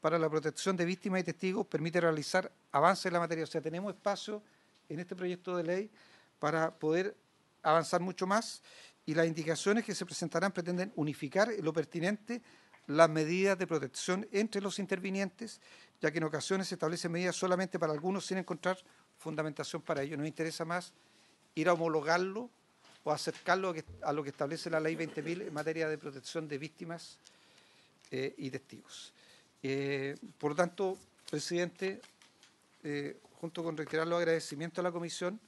para la protección de víctimas y testigos, permite realizar avances en la materia. O sea, tenemos espacio en este proyecto de ley para poder avanzar mucho más y las indicaciones que se presentarán pretenden unificar en lo pertinente las medidas de protección entre los intervinientes, ya que en ocasiones se establecen medidas solamente para algunos sin encontrar fundamentación para ello. Nos interesa más ir a homologarlo o acercarlo a, lo que establece la ley 20.000 en materia de protección de víctimas eh, y testigos. Eh, por lo tanto, presidente, eh, junto con reiterar los agradecimientos a la comisión,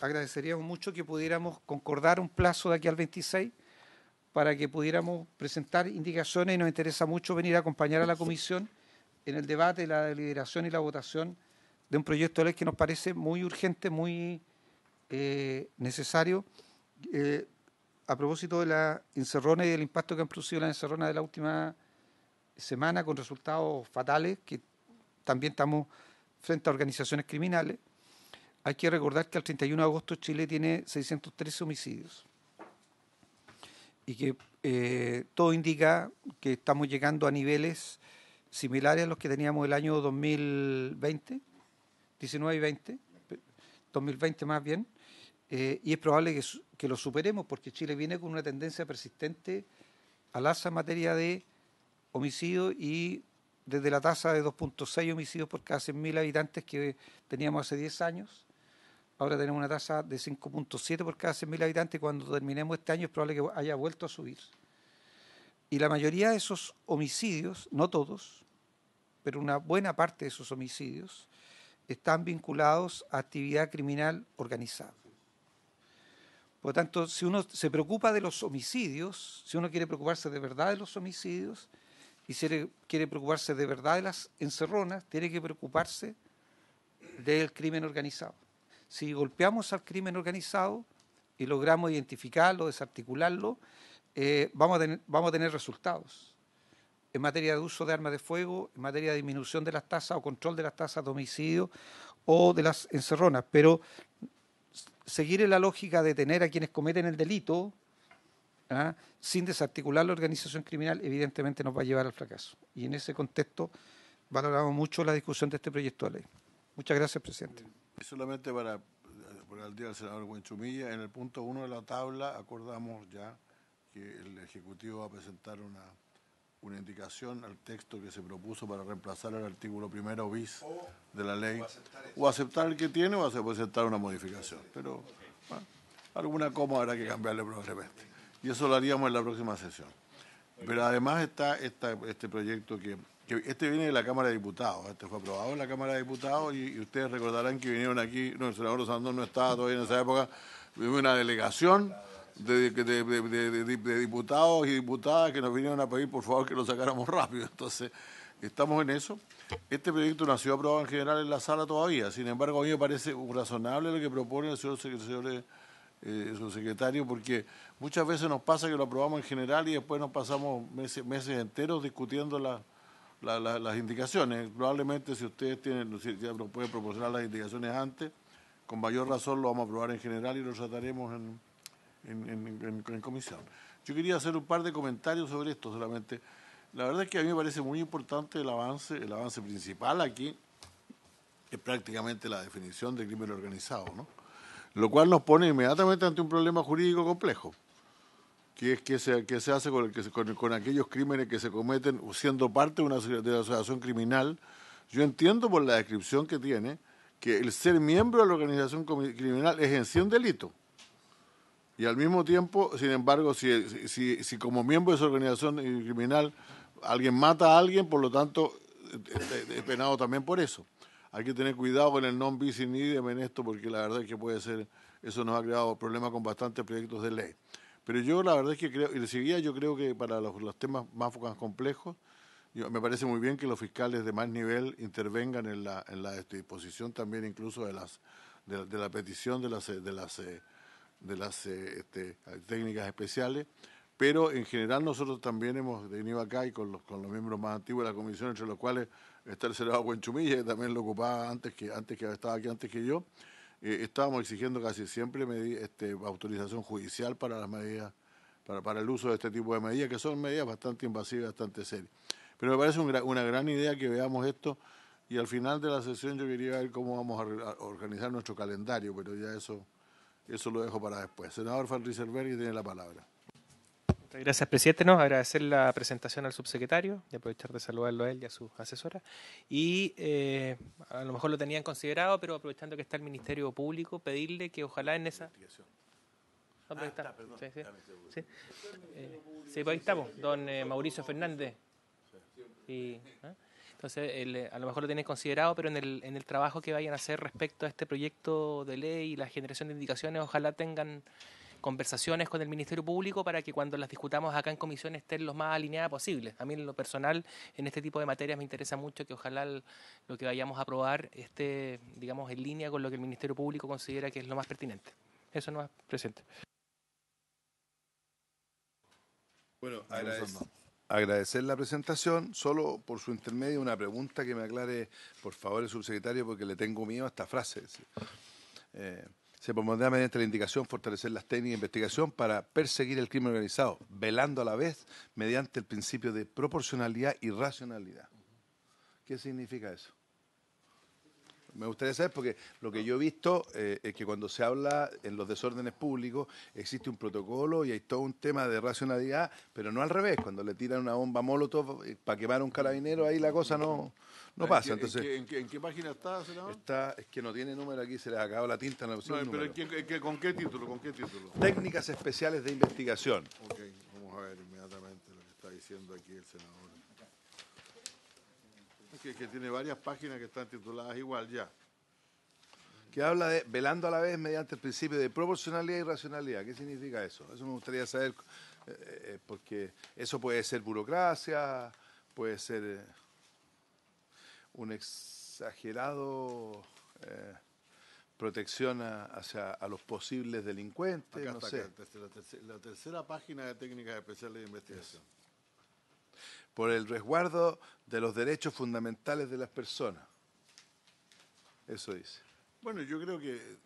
agradeceríamos mucho que pudiéramos concordar un plazo de aquí al 26 para que pudiéramos presentar indicaciones y nos interesa mucho venir a acompañar a la comisión en el debate, la deliberación y la votación de un proyecto de ley que nos parece muy urgente, muy eh, necesario. Eh, a propósito de la encerrona y del impacto que han producido la encerrona de la última semana con resultados fatales, que también estamos frente a organizaciones criminales, hay que recordar que al 31 de agosto Chile tiene 613 homicidios y que eh, todo indica que estamos llegando a niveles similares a los que teníamos el año 2020, 19 y 20, 2020 más bien, eh, y es probable que, lo superemos porque Chile viene con una tendencia persistente al la en materia de homicidio y desde la tasa de 2.6 homicidios por cada 100.000 habitantes que teníamos hace 10 años, ahora tenemos una tasa de 5.7 por cada 100.000 habitantes y cuando terminemos este año es probable que haya vuelto a subir. Y la mayoría de esos homicidios, no todos, pero una buena parte de esos homicidios, están vinculados a actividad criminal organizada. Por lo tanto, si uno se preocupa de los homicidios, si uno quiere preocuparse de verdad de los homicidios y si quiere preocuparse de verdad de las encerronas, tiene que preocuparse del crimen organizado. Si golpeamos al crimen organizado y logramos identificarlo, desarticularlo, eh, vamos, a tener, vamos a tener resultados en materia de uso de armas de fuego, en materia de disminución de las tasas o control de las tasas de homicidio o de las encerronas. Pero seguir en la lógica de tener a quienes cometen el delito ¿ah? sin desarticular la organización criminal, evidentemente nos va a llevar al fracaso. Y en ese contexto valoramos mucho la discusión de este proyecto de ley. Muchas gracias, presidente. Y solamente para poner al día del senador Buenchumilla, en el punto 1 de la tabla acordamos ya que el Ejecutivo va a presentar una una indicación al texto que se propuso para reemplazar el artículo primero bis de la ley, o aceptar, el que tiene o pues, aceptar una modificación. Pero alguna coma habrá que cambiarle probablemente. Y eso lo haríamos en la próxima sesión. Pero además está esta, este proyecto que, este viene de la Cámara de Diputados, este fue aprobado en la Cámara de Diputados y, ustedes recordarán que vinieron aquí, no, el senador Sandón no estaba todavía en esa época, Vino una delegación de, de, de, diputados y diputadas que nos vinieron a pedir por favor que lo sacáramos rápido. Entonces, estamos en eso. Este proyecto nació aprobado en general en la sala todavía. Sin embargo, a mí me parece razonable lo que propone el señor, secretario eh, subsecretario, porque muchas veces nos pasa que lo aprobamos en general y después nos pasamos meses, enteros discutiendo las indicaciones. Probablemente si ustedes tienen, ya nos pueden proporcionar las indicaciones antes, con mayor razón lo vamos a aprobar en general y lo trataremos en, en, comisión. Yo quería hacer un par de comentarios sobre esto solamente. La verdad es que a mí me parece muy importante el avance, el avance principal aquí es prácticamente la definición de crimen organizado, ¿no? Lo cual nos pone inmediatamente ante un problema jurídico complejo, que es que se, que se hace con, con, aquellos crímenes que se cometen siendo parte de una, la asociación criminal. Yo entiendo por la descripción que tiene que el ser miembro de la organización criminal es en sí un delito y al mismo tiempo, sin embargo, si, como miembro de esa organización criminal alguien mata a alguien, por lo tanto, es penado también por eso. Hay que tener cuidado con el non bis in idem en esto, porque la verdad es que puede ser, eso nos ha creado problemas con bastantes proyectos de ley. Pero yo la verdad es que creo, y le seguía, yo creo que para los, temas más complejos, me parece muy bien que los fiscales de más nivel intervengan en la, en la disposición también incluso de las de, la petición de las de las eh, de las eh, este, técnicas especiales, pero en general nosotros también hemos venido acá y con los, con los miembros más antiguos de la comisión, entre los cuales está el senador Buenchumilla, que también lo ocupaba antes que, antes que estaba aquí antes que yo, eh, estábamos exigiendo casi siempre este, autorización judicial para las medidas, para, para el uso de este tipo de medidas, que son medidas bastante invasivas, bastante serias. Pero me parece una gran idea que veamos esto y al final de la sesión yo quería ver cómo vamos a organizar nuestro calendario, pero ya eso... Eso lo dejo para después. Senador Van Rieselberg tiene la palabra. Muchas gracias, presidente. agradecer la presentación al subsecretario y aprovechar de saludarlo a él y a su asesora. Y eh, a lo mejor lo tenían considerado, pero aprovechando que está el Ministerio Público, pedirle que ojalá en esa. Ah, pues ah, perdón. Sí, sí. Sí. Eh, pues ahí estamos, don eh, Mauricio Fernández. ¿ah? Entonces, eh, a lo mejor lo tienen considerado, pero en el, en el trabajo que vayan a hacer respecto a este proyecto de ley y la generación de indicaciones, ojalá tengan conversaciones con el Ministerio Público para que cuando las discutamos acá en comisión estén lo más alineadas posible. A mí en lo personal, en este tipo de materias me interesa mucho que ojalá lo que vayamos a aprobar esté, digamos, en línea con lo que el Ministerio Público considera que es lo más pertinente. Eso no es presente. Bueno, agradezco agradecer la presentación. Solo por su intermedio una pregunta que me aclare, por favor, el subsecretario, porque le tengo miedo a esta frase. Eh, se propondrá mediante la indicación fortalecer las técnicas de investigación para perseguir el crimen organizado, velando a la vez mediante el principio de proporcionalidad y racionalidad. ¿Qué significa eso? Me gustaría saber porque lo que yo he visto eh, es que cuando se habla en los desórdenes públicos existe un protocolo y hay todo un tema de racionalidad, pero no al revés. Cuando le tiran una bomba molotov eh, para quemar a un carabinero, ahí la cosa no, no pasa. ¿En qué, Entonces, ¿en qué, página está, senador? Está, es que no tiene número aquí, se le ha acabado la tinta. pero ¿en qué, ¿con qué título? ¿Con qué título? Técnicas especiales de investigación. Ok, vamos a ver inmediatamente lo que está diciendo aquí el senador que, tiene varias páginas que están tituladas igual ya. Que habla de velando a la vez mediante el principio de proporcionalidad y racionalidad. ¿Qué significa eso? Eso me gustaría saber, eh, eh, porque eso puede ser burocracia, puede ser eh, un exagerado protección a, hacia a los posibles delincuentes. la, tercera, la, tercera, página de técnicas especiales de investigación por el resguardo de los derechos fundamentales de las personas. Eso dice. Bueno, yo creo que eh,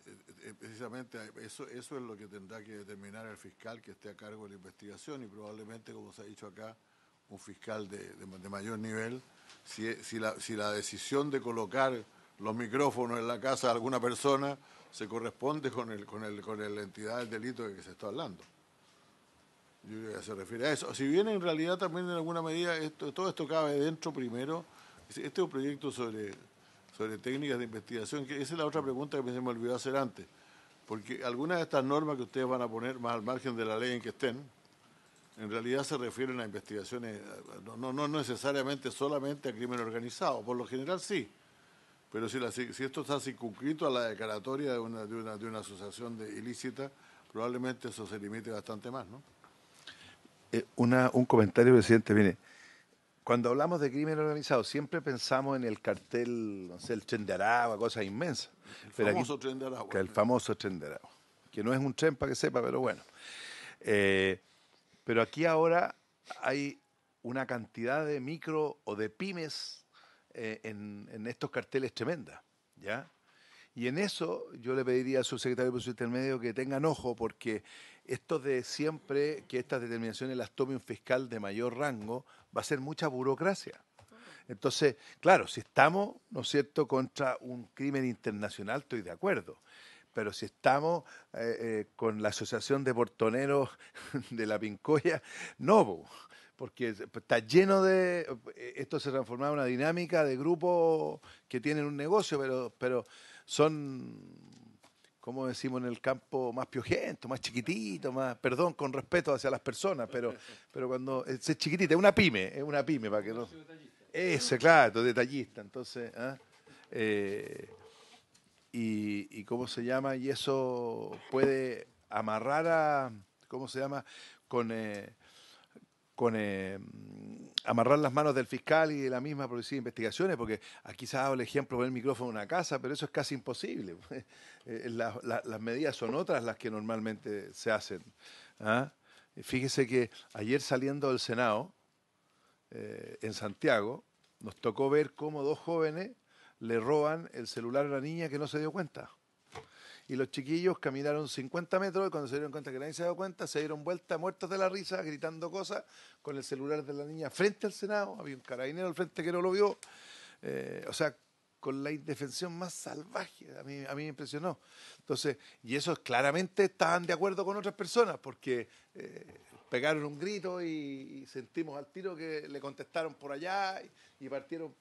eh, precisamente eso, eso es lo que tendrá que determinar el fiscal que esté a cargo de la investigación y probablemente, como se ha dicho acá, un fiscal de, de, mayor nivel, si, si, la, si la decisión de colocar los micrófonos en la casa de alguna persona se corresponde con, el, con, el, con la entidad del delito de que se está hablando. Yo creo que se refiere a eso. Si bien en realidad también en alguna medida esto, todo esto cabe dentro primero, este es un proyecto sobre, técnicas de investigación, que esa es la otra pregunta que se me olvidó hacer antes, porque algunas de estas normas que ustedes van a poner más al margen de la ley en que estén, en realidad se refieren a investigaciones, no, no necesariamente solamente a crimen organizado, por lo general sí, pero si, si esto está circunscrito a la declaratoria de una, de una, asociación de ilícita, probablemente eso se limite bastante más, ¿no? Eh, un comentario, presidente. Mire, cuando hablamos de crimen organizado, siempre pensamos en el cartel, no sé, el tren de Aragua, cosas inmensas. El famoso aquí, Que el famoso tren Que no es un tren para que sepa, pero bueno. Eh, pero aquí ahora hay una cantidad de micro o de pymes eh, en, estos carteles tremenda, ¿ya? Y en eso yo le pediría al subsecretario de Proceso Intermedio que tengan ojo porque esto de siempre que estas determinaciones las tome un fiscal de mayor rango, va a ser mucha burocracia. Entonces, claro, si estamos, ¿no es cierto?, contra un crimen internacional, estoy de acuerdo. Pero si estamos eh, eh, con la Asociación de Portoneros de la Pincoya, no, porque está lleno de... Esto se transforma en una dinámica de grupos que tienen un negocio, pero, pero son como decimos en el campo, más piojento, más chiquitito, más, perdón, con respeto hacia las personas, pero, pero cuando eh, es, chiquitito, es una pyme, es una pyme para que no. Ese, claro, detallista, entonces. ¿ah? Eh, y, y, cómo se llama, y eso puede amarrar a, ¿cómo se llama? Con, eh, con eh, amarrar las manos del fiscal y de la misma policía de investigaciones, porque aquí se ha dado el ejemplo el micrófono en una casa, pero eso es casi imposible. Eh, las medidas son otras las que normalmente se hacen. ¿ah? Fíjese que ayer saliendo del Senado, eh, en Santiago, nos tocó ver cómo dos jóvenes le roban el celular a una niña que no se dio cuenta y los chiquillos caminaron 50 metros y cuando se dieron cuenta que nadie se dio cuenta, se dieron vuelta muertos de la risa, gritando cosas, con el celular de la niña frente al Senado, había un carabinero al frente que no lo vio, eh, o sea, con la indefensión más salvaje, a mí, a mí me impresionó. Entonces, y eso claramente estaban de acuerdo con otras personas, porque eh, pegaron un grito y, sentimos al tiro que le contestaron por allá y, partieron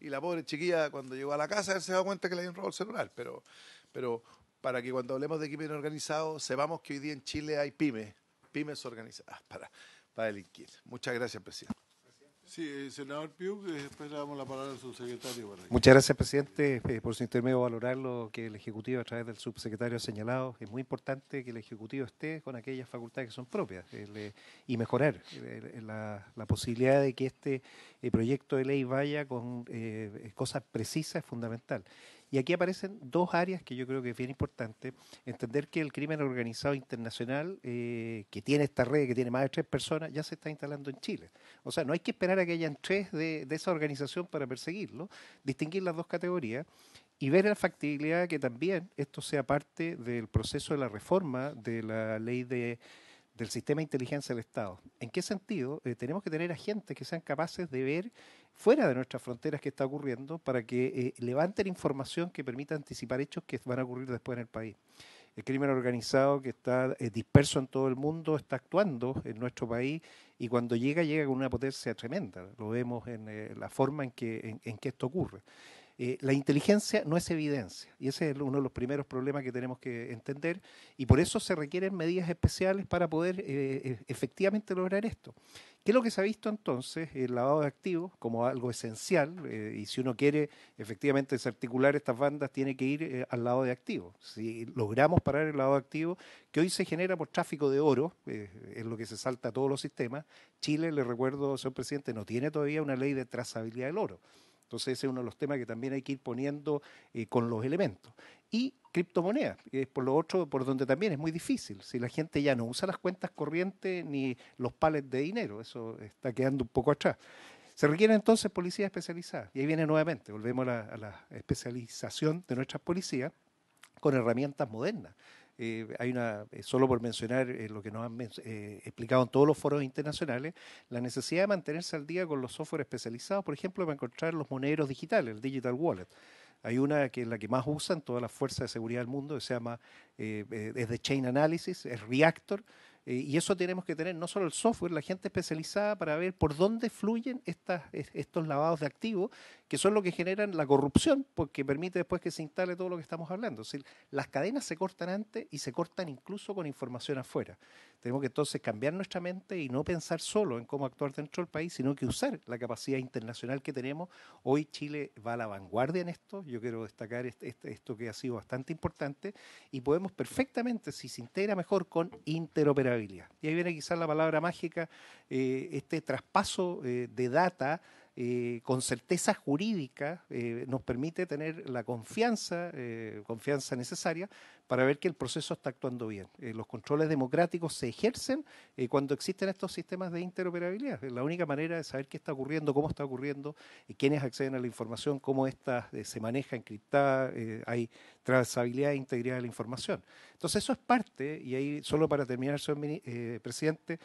y la pobre chiquilla cuando llegó a la casa él se da cuenta que le habían robado el celular, pero, pero para que cuando hablemos de crimen organizado sepamos que hoy día en Chile hay pymes, pymes organizadas para, para delinquir. Muchas gracias, presidente. Sí, eh, senador eh, después la palabra al subsecretario. Muchas gracias, presidente, eh, por su intermedio valorar lo que el Ejecutivo, a través del subsecretario, ha señalado. Es muy importante que el Ejecutivo esté con aquellas facultades que son propias y mejorar la, posibilidad de que este proyecto de ley vaya con cosas precisas es fundamental. Y aquí aparecen dos áreas que yo creo que es bien importante. Entender que el crimen organizado internacional, eh, que tiene esta red, que tiene más de tres personas, ya se está instalando en Chile. O sea, no hay que esperar a que hayan tres de, esa organización para perseguirlo, distinguir las dos categorías y ver la factibilidad de que también esto sea parte del proceso de la reforma de la ley de del sistema de inteligencia del Estado. ¿En qué sentido? Eh, tenemos que tener agentes que sean capaces de ver fuera de nuestras fronteras qué está ocurriendo para que eh, levanten información que permita anticipar hechos que van a ocurrir después en el país. El crimen organizado que está eh, disperso en todo el mundo está actuando en nuestro país y cuando llega llega con una potencia tremenda. Lo vemos en la forma en que, en que esto ocurre. Eh, la inteligencia no es evidencia y ese es uno de los primeros problemas que tenemos que entender y por eso se requieren medidas especiales para poder eh, eh, efectivamente lograr esto. ¿Qué es lo que se ha visto entonces? El lavado de activos como algo esencial y si uno quiere efectivamente desarticular estas bandas tiene que ir al lado de activos. Si logramos parar el lavado de activos, que hoy se genera por tráfico de oro, es lo que se salta a todos los sistemas, Chile, le recuerdo, señor presidente, no tiene todavía una ley de trazabilidad del oro. Entonces ese es uno de los temas que también hay que ir poniendo eh, con los elementos. Y criptomonedas, es por lo otro, por donde también es muy difícil. Si la gente ya no usa las cuentas corrientes ni los palets de dinero, eso está quedando un poco atrás. Se requiere entonces policía especializada Y ahí viene nuevamente, volvemos a la, a la especialización de nuestras policías con herramientas modernas. Eh, hay una, eh, solo por mencionar eh, lo que nos han explicado en todos los foros internacionales, la necesidad de mantenerse al día con los software especializados, por ejemplo, para encontrar los monederos digitales, el Digital Wallet. Hay una que es la que más usan todas las fuerzas de seguridad del mundo, que se llama, es de Chain Analysis, es Reactor, eh, y eso tenemos que tener no solo el software, la gente especializada para ver por dónde fluyen estos lavados de activos, que son lo que generan la corrupción, porque permite después que se instale todo lo que estamos hablando. Es decir, las cadenas se cortan antes y se cortan incluso con información afuera. Tenemos que entonces cambiar nuestra mente y no pensar solo en cómo actuar dentro del país, sino que usar la capacidad internacional que tenemos. Hoy Chile va a la vanguardia en esto. Yo quiero destacar este, este, esto que ha sido bastante importante y podemos perfectamente, si se integra mejor con interoperabilidad, y ahí viene quizás la palabra mágica, eh, este traspaso eh, de data eh, con certeza jurídica nos permite tener la confianza, confianza necesaria para ver que el proceso está actuando bien. Eh, los controles democráticos se ejercen eh, cuando existen estos sistemas de interoperabilidad. la única manera de saber qué está ocurriendo, cómo está ocurriendo, eh, quiénes acceden a la información, cómo ésta se maneja encriptada, hay trazabilidad e integridad de la información. Entonces eso es parte, y ahí solo para terminar, señor presidente,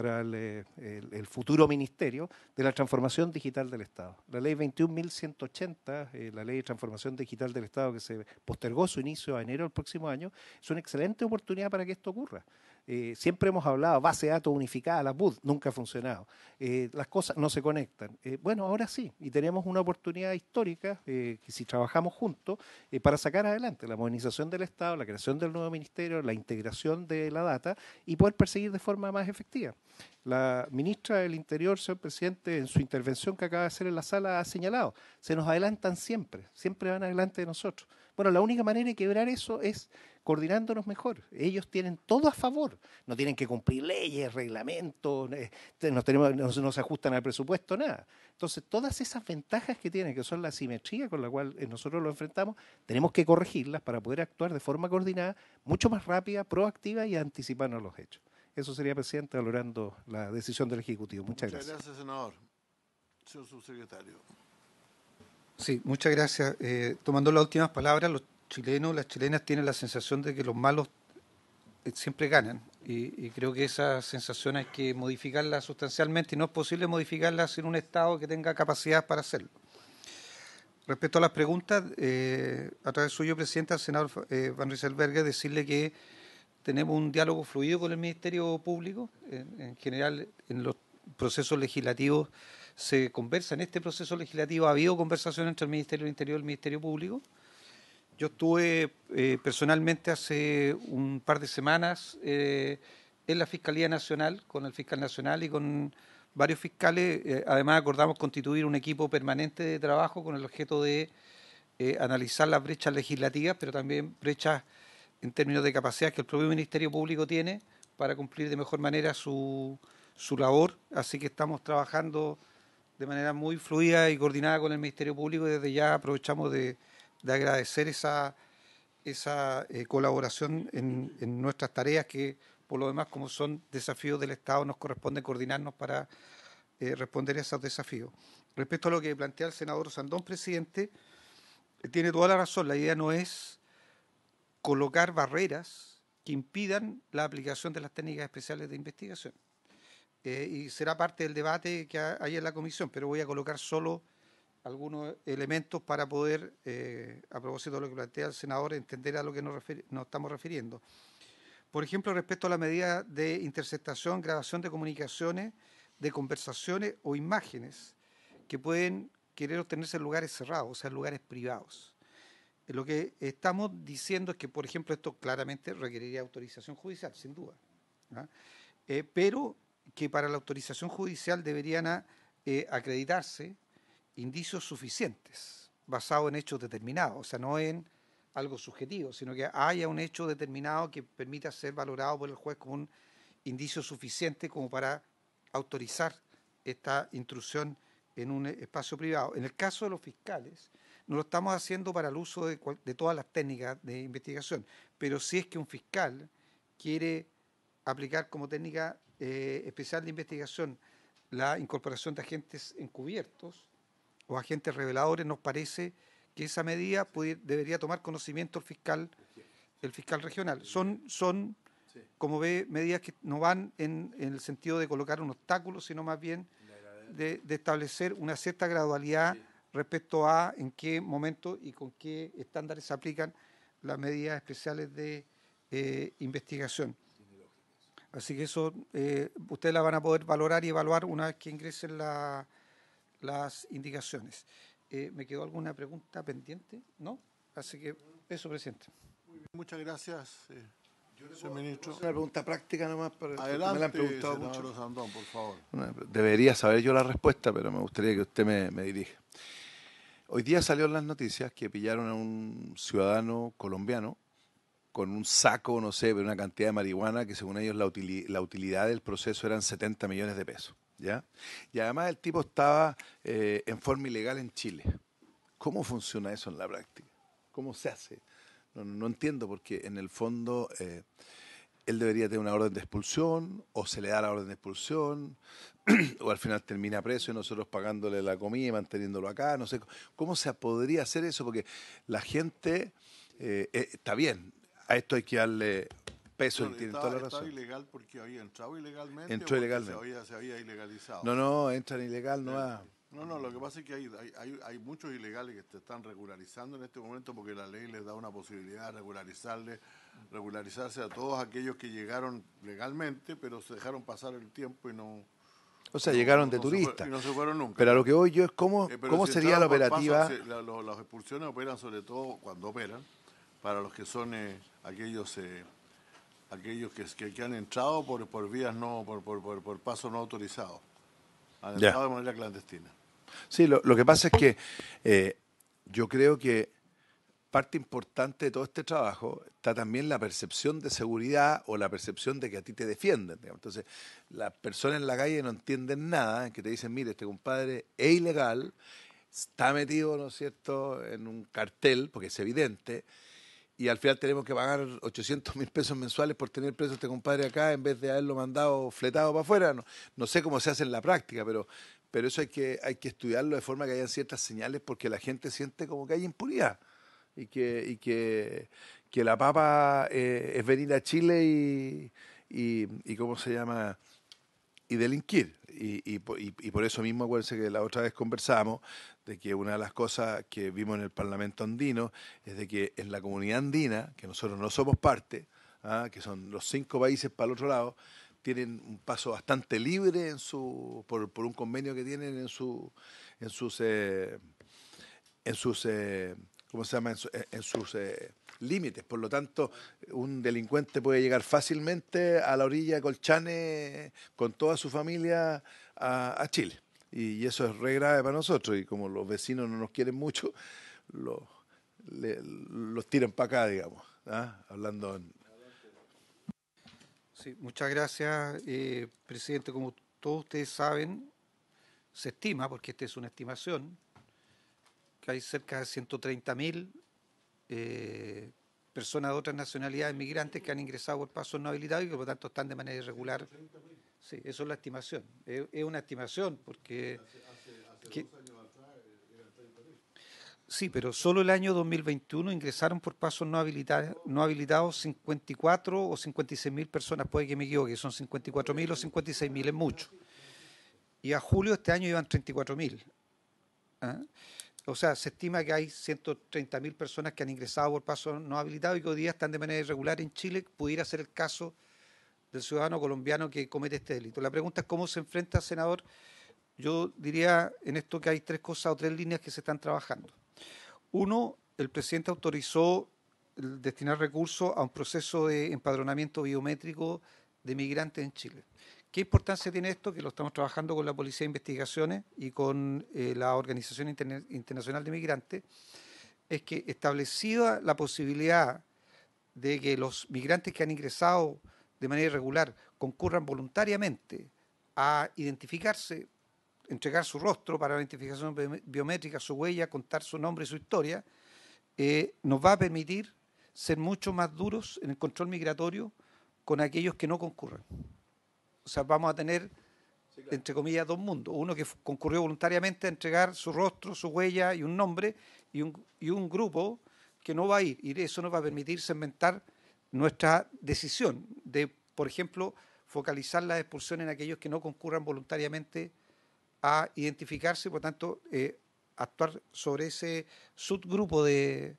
para eh, el, futuro ministerio de la transformación digital del Estado. La ley 21.180, eh, la ley de transformación digital del Estado que se postergó su inicio a enero del próximo año, es una excelente oportunidad para que esto ocurra. Eh, siempre hemos hablado base de datos unificada, la PUD nunca ha funcionado. Eh, las cosas no se conectan. Eh, bueno, ahora sí, y tenemos una oportunidad histórica si trabajamos juntos para sacar adelante la modernización del Estado, la creación del nuevo ministerio, la integración de la data y poder perseguir de forma más efectiva. La ministra del Interior, señor presidente, en su intervención que acaba de hacer en la sala ha señalado, se nos adelantan siempre, siempre van adelante de nosotros. Bueno, la única manera de quebrar eso es coordinándonos mejor. Ellos tienen todo a favor. No tienen que cumplir leyes, reglamentos, eh, no, se ajustan al presupuesto, nada. Entonces, todas esas ventajas que tienen, que son la simetría con la cual eh, nosotros lo enfrentamos, tenemos que corregirlas para poder actuar de forma coordinada, mucho más rápida, proactiva y anticiparnos los hechos. Eso sería, presidente, valorando la decisión del Ejecutivo. Muchas, Muchas gracias. gracias, senador. Señor subsecretario. Sí, muchas gracias. Eh, tomando las últimas palabras, los chilenos, las chilenas tienen la sensación de que los malos eh, siempre ganan. Y, creo que esa sensación hay que modificarla sustancialmente y no es posible modificarla sin un Estado que tenga capacidad para hacerlo. Respecto a las preguntas, eh, a través suyo, presidente, al senador Van Rieselberger, decirle que tenemos un diálogo fluido con el Ministerio Público, en general en los procesos legislativos se conversa en este proceso legislativo? ¿Ha habido conversación entre el Ministerio del Interior y el Ministerio Público? Yo estuve eh, personalmente hace un par de semanas eh, en la Fiscalía Nacional, con el fiscal nacional y con varios fiscales. Eh, además, acordamos constituir un equipo permanente de trabajo con el objeto de analizar las brechas legislativas, pero también brechas en términos de capacidad que el propio Ministerio Público tiene para cumplir de mejor manera su, su labor. Así que estamos trabajando de manera muy fluida y coordinada con el Ministerio Público y desde ya aprovechamos de, agradecer esa, esa eh, colaboración en, nuestras tareas que por lo demás como son desafíos del Estado nos corresponde coordinarnos para eh, responder a esos desafíos. Respecto a lo que plantea el senador Sandón, presidente, eh, tiene toda la razón. La idea no es colocar barreras que impidan la aplicación de las técnicas especiales de investigación. Eh, y será parte del debate que hay en la comisión, pero voy a colocar solo algunos elementos para poder, eh, a propósito de lo que plantea el senador, entender a lo que nos, estamos refiriendo. Por ejemplo, respecto a la medida de interceptación, grabación de comunicaciones, de conversaciones o imágenes que pueden querer obtenerse en lugares cerrados, o sea, en lugares privados. Eh, lo que estamos diciendo es que, por ejemplo, esto claramente requeriría autorización judicial, sin duda. ¿ah? pero que para la autorización judicial deberían eh, acreditarse indicios suficientes, basados en hechos determinados, o sea, no en algo subjetivo, sino que haya un hecho determinado que permita ser valorado por el juez como un indicio suficiente como para autorizar esta intrusión en un espacio privado. En el caso de los fiscales, no lo estamos haciendo para el uso de, todas las técnicas de investigación, pero si es que un fiscal quiere aplicar como técnica eh, especial de investigación, la incorporación de agentes encubiertos o agentes reveladores, nos parece que esa medida debería tomar conocimiento el fiscal, el fiscal regional. Son, son como ve, medidas que no van en, el sentido de colocar un obstáculo, sino más bien de, establecer una cierta gradualidad respecto a en qué momento y con qué estándares se aplican las medidas especiales de eh, investigación. Así que eso eh, ustedes la van a poder valorar y evaluar una vez que ingresen las indicaciones. Eh, ¿Me quedó alguna pregunta pendiente? ¿No? Así que eso, presidente. muchas gracias. Eh, ministro. una pregunta práctica nomás. Para me la han preguntado mucho. Sandón, por favor. Debería saber yo la respuesta, pero me gustaría que usted me, me dirija. Hoy día salió en las noticias que pillaron a un ciudadano colombiano con un saco, no sé, pero una cantidad de marihuana que según ellos la, utilidad, del proceso eran 70 millones de pesos. ¿ya? Y además el tipo estaba eh, en forma ilegal en Chile. ¿Cómo funciona eso en la práctica? ¿Cómo se hace? No, no entiendo porque en el fondo eh, él debería tener una orden de expulsión o se le da la orden de expulsión o al final termina preso y nosotros pagándole la comida y manteniéndolo acá. No sé, ¿cómo se podría hacer eso? Porque la gente... Eh, está bien, a esto hay que darle peso, y toda la razón. ilegal porque había entrado ilegalmente. Se había, ilegalizado. No, no, entran ilegal, no eh, va. No, no, lo que pasa es que hay, hay, hay muchos ilegales que se están regularizando en este momento porque la ley les da una posibilidad de regularizarle, regularizarse a todos aquellos que llegaron legalmente, pero se dejaron pasar el tiempo y no, o sea, llegaron de turistas. y no se fueron nunca. Pero a lo que voy yo es cómo, eh, cómo sería la operativa. las expulsiones operan sobre todo cuando operan, para los que son eh, aquellos, eh, aquellos que, que, han entrado por, por vías no, por, por, por paso no autorizados. Han entrado de manera clandestina. Sí, lo, lo que pasa es que eh, yo creo que parte importante de todo este trabajo está también la percepción de seguridad o la percepción de que a ti te defienden. Entonces, las personas en la calle no entienden nada, que te dicen, mire, este compadre es ilegal, está metido, ¿no es cierto?, en un cartel, porque es evidente, y al final tenemos que pagar 800 mil pesos mensuales por tener preso a este compadre acá en vez de haberlo mandado fletado para afuera. No, sé cómo se hace en la práctica, pero, pero eso hay que, hay que estudiarlo de forma que hayan ciertas señales porque la gente siente como que hay impunidad y que, y que, que la papa eh, es venir a Chile y, y ¿cómo se llama? y delinquir. Y, y, por eso mismo acuérdense que la otra vez conversamos de que una de las cosas que vimos en el Parlamento andino es de que en la comunidad andina, que nosotros no somos parte, ¿ah? que son los cinco países para el otro lado, tienen un paso bastante libre en su, por, un convenio que tienen en, su, en sus, eh, en sus eh, ¿cómo se llama? En, eh, en sus eh, límites. Por lo tanto, un delincuente puede llegar fácilmente a la orilla de Colchane con toda su familia a, Chile. Y, eso es re grave para nosotros. Y como los vecinos no nos quieren mucho, los, tiran para acá, digamos. ¿ah? Hablando Sí, muchas gracias, eh, presidente. Como todos ustedes saben, se estima, porque esta es una estimación, que hay cerca de 130 mil eh, personas de otras nacionalidades migrantes que han ingresado por pasos no habilitados y que por lo tanto están de manera irregular. Sí, eso es la estimación. Es, una estimación porque... sí, pero solo el año 2021 ingresaron por pasos no, habilitados no habilitados 54 o 56 mil personas, puede que me equivoque, son 54 mil o 56 mil, es mucho. Y a julio de este año iban 34 mil. ¿ah? o sea, se estima que hay 130.000 personas que han ingresado por paso no habilitado y que hoy día están de manera irregular en Chile, pudiera ser el caso del ciudadano colombiano que comete este delito. La pregunta es cómo se enfrenta, senador. Yo diría en esto que hay tres cosas o tres líneas que se están trabajando. Uno, el presidente autorizó destinar recursos a un proceso de empadronamiento biométrico de migrantes en Chile. ¿Qué importancia tiene esto? Que lo estamos trabajando con la Policía de Investigaciones y con eh, la Organización Internacional de Migrantes, es que establecida la posibilidad de que los migrantes que han ingresado de manera irregular concurran voluntariamente a identificarse, entregar su rostro para la identificación biométrica, su huella, contar su nombre y su historia, eh, nos va a permitir ser mucho más duros en el control migratorio con aquellos que no concurran. O sea, vamos a tener, entre comillas, dos mundos. Uno que concurrió voluntariamente a entregar su rostro, su huella y un nombre, y un, un grupo que no va a ir. Y eso nos va a permitir segmentar nuestra decisión de, por ejemplo, focalizar la expulsión en aquellos que no concurran voluntariamente a identificarse, por tanto, eh, actuar sobre ese subgrupo de,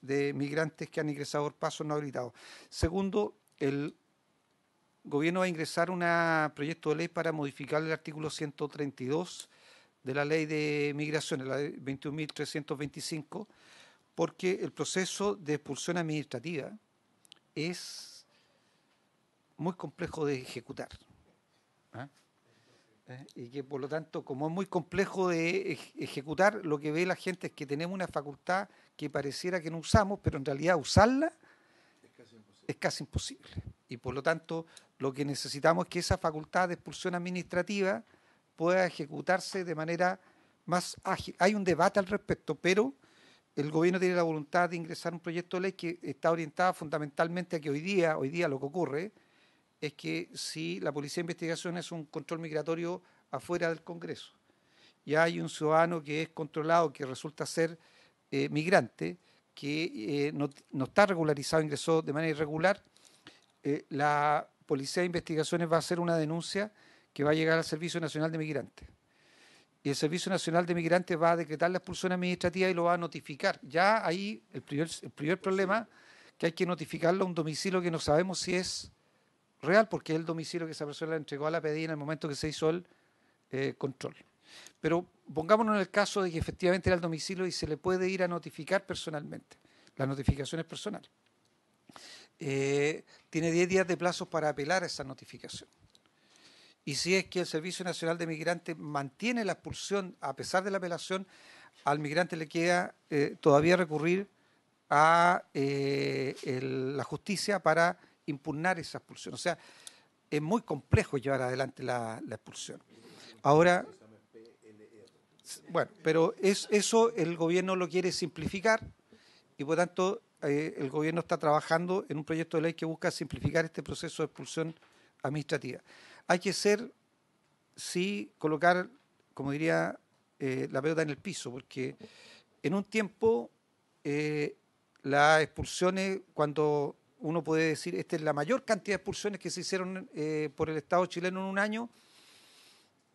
de migrantes que han ingresado por pasos no habilitados. Segundo, el gobierno va a ingresar un proyecto de ley para modificar el artículo 132 de la ley de migración, la 21.325, porque el proceso de expulsión administrativa es muy complejo de ejecutar. ¿ah? Eh, y que por lo tanto, como es muy complejo de ejecutar, lo que ve la gente es que tenemos una facultad que pareciera que no usamos, pero en realidad usarla Es casi imposible. Y por lo tanto, lo que necesitamos es que esa facultad de expulsión administrativa pueda ejecutarse de manera más ágil. Hay un debate al respecto, pero el gobierno tiene la voluntad de ingresar un proyecto de ley que está orientada fundamentalmente a que hoy día, hoy día lo que ocurre es que si la Policía de Investigación es un control migratorio afuera del Congreso y hay un ciudadano que es controlado, que resulta ser eh, migrante, que eh, no, no, está regularizado, ingresó de manera irregular, eh, la Policía de Investigaciones va a hacer una denuncia que va a llegar al Servicio Nacional de Migrantes. Y el Servicio Nacional de Migrantes va a decretar la expulsión administrativa y lo va a notificar. Ya ahí el primer, problema que hay que notificarlo a un domicilio que no sabemos si es real, porque es el domicilio que esa persona le entregó a la PDI en el momento que se hizo el eh, control. Pero pongámonos en el caso de que efectivamente era el domicilio y se le puede ir a notificar personalmente. La notificación es personal. Eh, tiene 10 días de plazo para apelar a esa notificación. Y si es que el Servicio Nacional de Migrantes mantiene la expulsión a pesar de la apelación, al migrante le queda eh, todavía recurrir a eh, la justicia para impugnar esa expulsión. O sea, es muy complejo llevar adelante la, expulsión. Ahora, bueno, pero es, eso el gobierno lo quiere simplificar y por tanto eh, el gobierno está trabajando en un proyecto de ley que busca simplificar este proceso de expulsión administrativa. Hay que ser, sí, colocar, como diría, eh, la pelota en el piso, porque en un tiempo eh, las expulsiones, cuando uno puede decir, esta es la mayor cantidad de expulsiones que se hicieron por el Estado chileno en un año,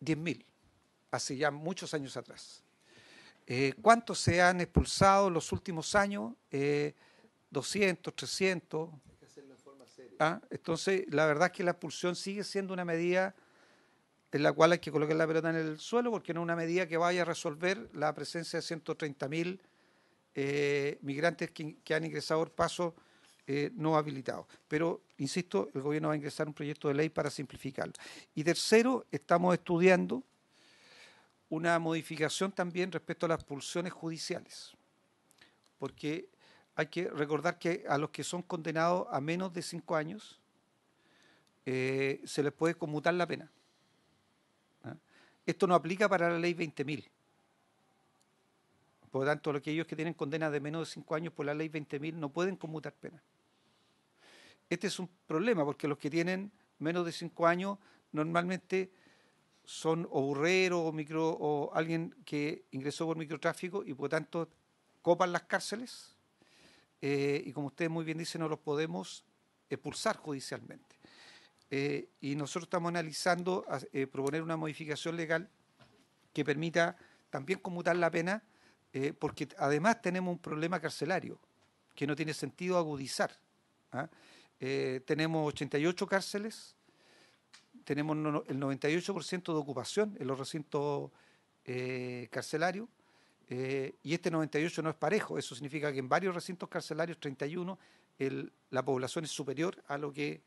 10.000, hace ya muchos años atrás. ¿Cuántos se han expulsado en los últimos años? 200, 300. ¿Ah? Entonces, la verdad es que la expulsión sigue siendo una medida en la cual hay que colocar la pelota en el suelo, porque no es una medida que vaya a resolver la presencia de 130.000 eh, migrantes que, han ingresado por paso eh, no habilitados. Pero, insisto, el gobierno va a ingresar un proyecto de ley para simplificarlo. Y tercero, estamos estudiando una modificación también respecto a las expulsiones judiciales, porque hay que recordar que a los que son condenados a menos de cinco años eh, se les puede conmutar la pena. ¿ah? Esto no aplica para la ley 20.000. Por lo tanto, aquellos que tienen condena de menos de cinco años por la ley 20.000 no pueden conmutar pena. Este es un problema porque los que tienen menos de cinco años normalmente son o o, micro, o alguien que ingresó por microtráfico y por lo tanto copan las cárceles eh, y como ustedes muy bien dicen, no los podemos expulsar judicialmente. Eh, y nosotros estamos analizando eh, proponer una modificación legal que permita también conmutar la pena, porque además tenemos un problema carcelario que no tiene sentido agudizar. ¿ah? tenemos 88 cárceles, tenemos el 98% de ocupación en los recintos carcelarios, eh, y este 98 no es parejo, eso significa que en varios recintos carcelarios, 31, la población es superior a lo que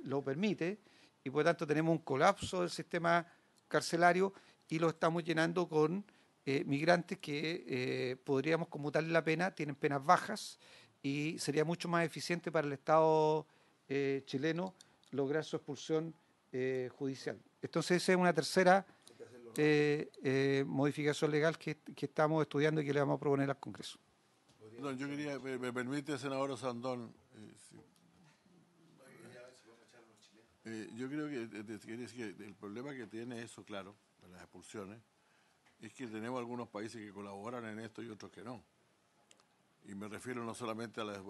lo permite y por lo tanto tenemos un colapso del sistema carcelario y lo estamos llenando con eh, migrantes que eh, podríamos conmutarle la pena, tienen penas bajas y sería mucho más eficiente para el Estado chileno lograr su expulsión judicial. Entonces esa es una tercera este, eh, modificación legal que, estamos estudiando y que le vamos a proponer al Congreso. yo quería, me, permite, senador Sandón. Eh, eh, yo creo que, el problema que tiene eso, claro, de las expulsiones, es que tenemos algunos países que colaboran en esto y otros que no. Y me refiero no solamente a la,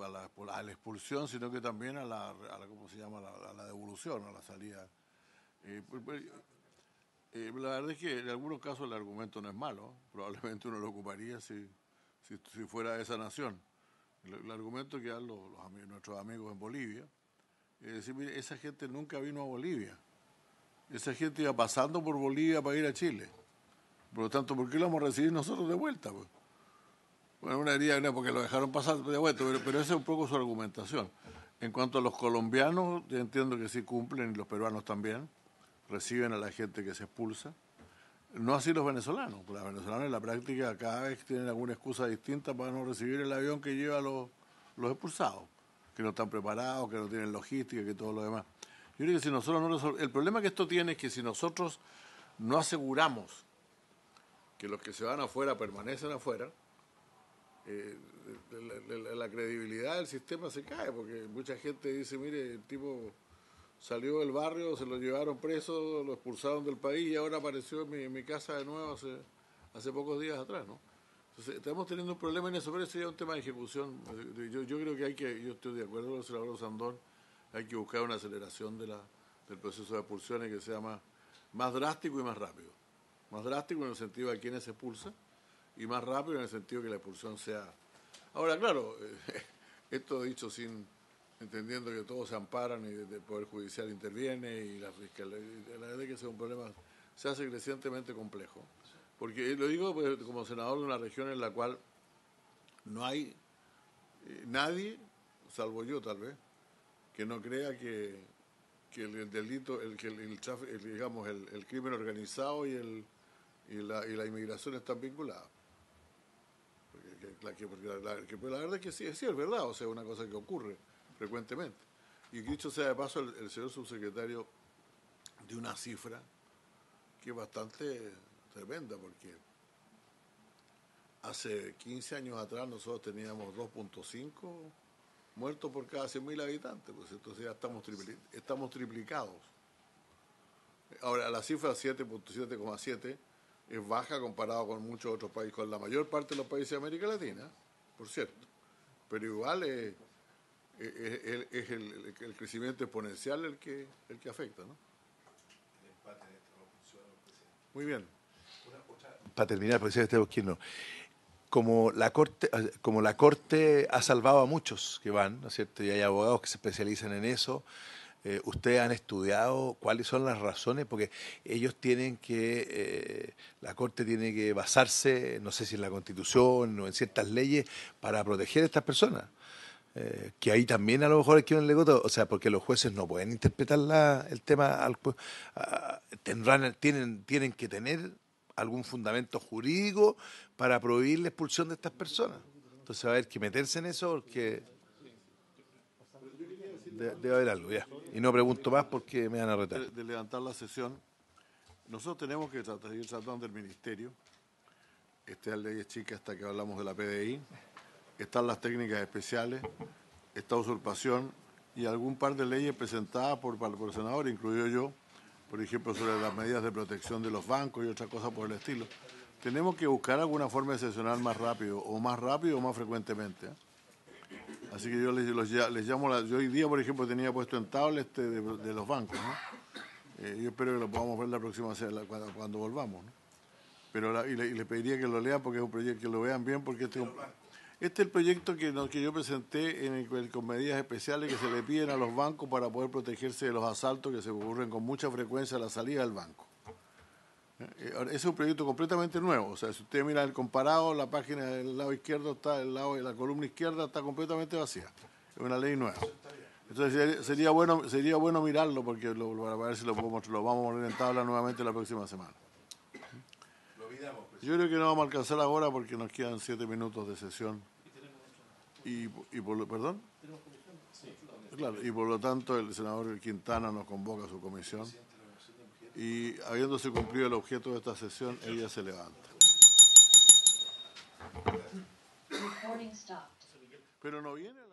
expulsión, sino que también a la, a se llama?, la, devolución, a la salida. Pues, pues, eh, la verdad es que en algunos casos el argumento no es malo, probablemente uno lo ocuparía si, si, si fuera esa nación. El, argumento que dan los, nuestros amigos en Bolivia es decir, mire, esa gente nunca vino a Bolivia, esa gente iba pasando por Bolivia para ir a Chile. Por lo tanto, ¿por qué lo vamos a recibir nosotros de vuelta? Pues? Bueno, una herida no, porque lo dejaron pasar de vuelta, pero, pero esa es un poco su argumentación. En cuanto a los colombianos, yo entiendo que sí cumplen, y los peruanos también reciben a la gente que se expulsa. No así los venezolanos, pues, los venezolanos en la práctica cada vez tienen alguna excusa distinta para no recibir el avión que lleva a los, los expulsados, que no están preparados, que no tienen logística, que todo lo demás. Yo creo que si nosotros no resolvemos. el problema que esto tiene es que si nosotros no aseguramos que los que se van afuera permanecen afuera, eh, la, credibilidad del sistema se cae, porque mucha gente dice, mire, el tipo salió del barrio, se lo llevaron preso, lo expulsaron del país y ahora apareció en mi, casa de nuevo hace, hace pocos días atrás, ¿no? Entonces, estamos teniendo un problema en eso, pero eso ya es un tema de ejecución. Yo, yo creo que hay que, yo estoy de acuerdo con el senador Sandón, hay que buscar una aceleración de la, del proceso de expulsiones que sea más, más drástico y más rápido. Más drástico en el sentido de a quienes se expulsa y más rápido en el sentido de que la expulsión sea... Ahora, claro, esto dicho sin entendiendo que todos se amparan y el Poder Judicial interviene y la Fiscalía. La verdad es que ese es un problema, se hace crecientemente complejo. Porque eh, lo digo pues, como senador de una región en la cual no hay eh, nadie, salvo yo tal vez, que no crea que, el, delito, el, que el, digamos, el, crimen organizado y, el, y la, y la inmigración están vinculados. Porque, pues, la, verdad es que sí, sí, es verdad, o sea, una cosa que ocurre frecuentemente. Y dicho sea de paso, el, señor subsecretario de una cifra que es bastante tremenda, porque hace 15 años atrás nosotros teníamos 2.5 muertos por cada 100.000 habitantes, pues entonces ya estamos, tripli estamos triplicados. Ahora, la cifra 7.7,7 es baja comparado con muchos otros países, con la mayor parte de los países de América Latina, por cierto, pero igual es es el, crecimiento exponencial el que, afecta, ¿no? Muy bien. Para terminar, profesor como la corte como la corte ha salvado a muchos que van no es cierto y hay abogados que se especializan en eso eh, ustedes han estudiado cuáles son las razones porque ellos tienen que eh, la corte tiene que basarse no sé si en la constitución o en ciertas leyes para proteger a estas personas eh, que ahí también a lo mejor que en legoto, o sea, porque los jueces no pueden interpretar la, el tema tendrán, tienen, tienen que tener algún fundamento jurídico para prohibir la expulsión de estas personas. Entonces va a haber que meterse en eso porque debe haber algo, ya. Y no pregunto más porque me van a retar. De, levantar la sesión, nosotros tenemos que tratar, de ir tratando del ministerio. Esta ley es chica hasta que hablamos de la PDI están las técnicas especiales, esta usurpación y algún par de leyes presentadas por, el senador, incluido yo, por ejemplo, sobre las medidas de protección de los bancos y otra cosa por el estilo. Tenemos que buscar alguna forma de sesionar más rápido, o más rápido o más frecuentemente. ¿eh? Así que yo les, llamo, la, yo hoy día, por ejemplo, tenía puesto en tabla este de, los bancos. Eh, yo espero que lo podamos ver la próxima semana cuando, volvamos. Pero y, le, les pediría que lo lean porque es un proyecto que lo vean bien porque este este es el proyecto que, yo presenté en el, con medidas especiales que se le piden a los bancos para poder protegerse de los asaltos que se ocurren con mucha frecuencia a la salida del banco. Eh, es un proyecto completamente nuevo. O sea, si usted mira el comparado, la página del lado izquierdo está, el lado de la columna izquierda está completamente vacía. Es una ley nueva. Entonces sería bueno, sería bueno mirarlo porque lo, ver si lo, lo vamos a poner en tabla nuevamente la próxima semana. Pues. Yo creo que no vamos a alcanzar ahora porque nos quedan siete minutos de sesión. Y, y por, ¿Perdón? Claro, y por lo tanto el senador Quintana nos convoca a su comisión y habiéndose cumplido el objeto de esta sesión, ella se levanta. Pero no viene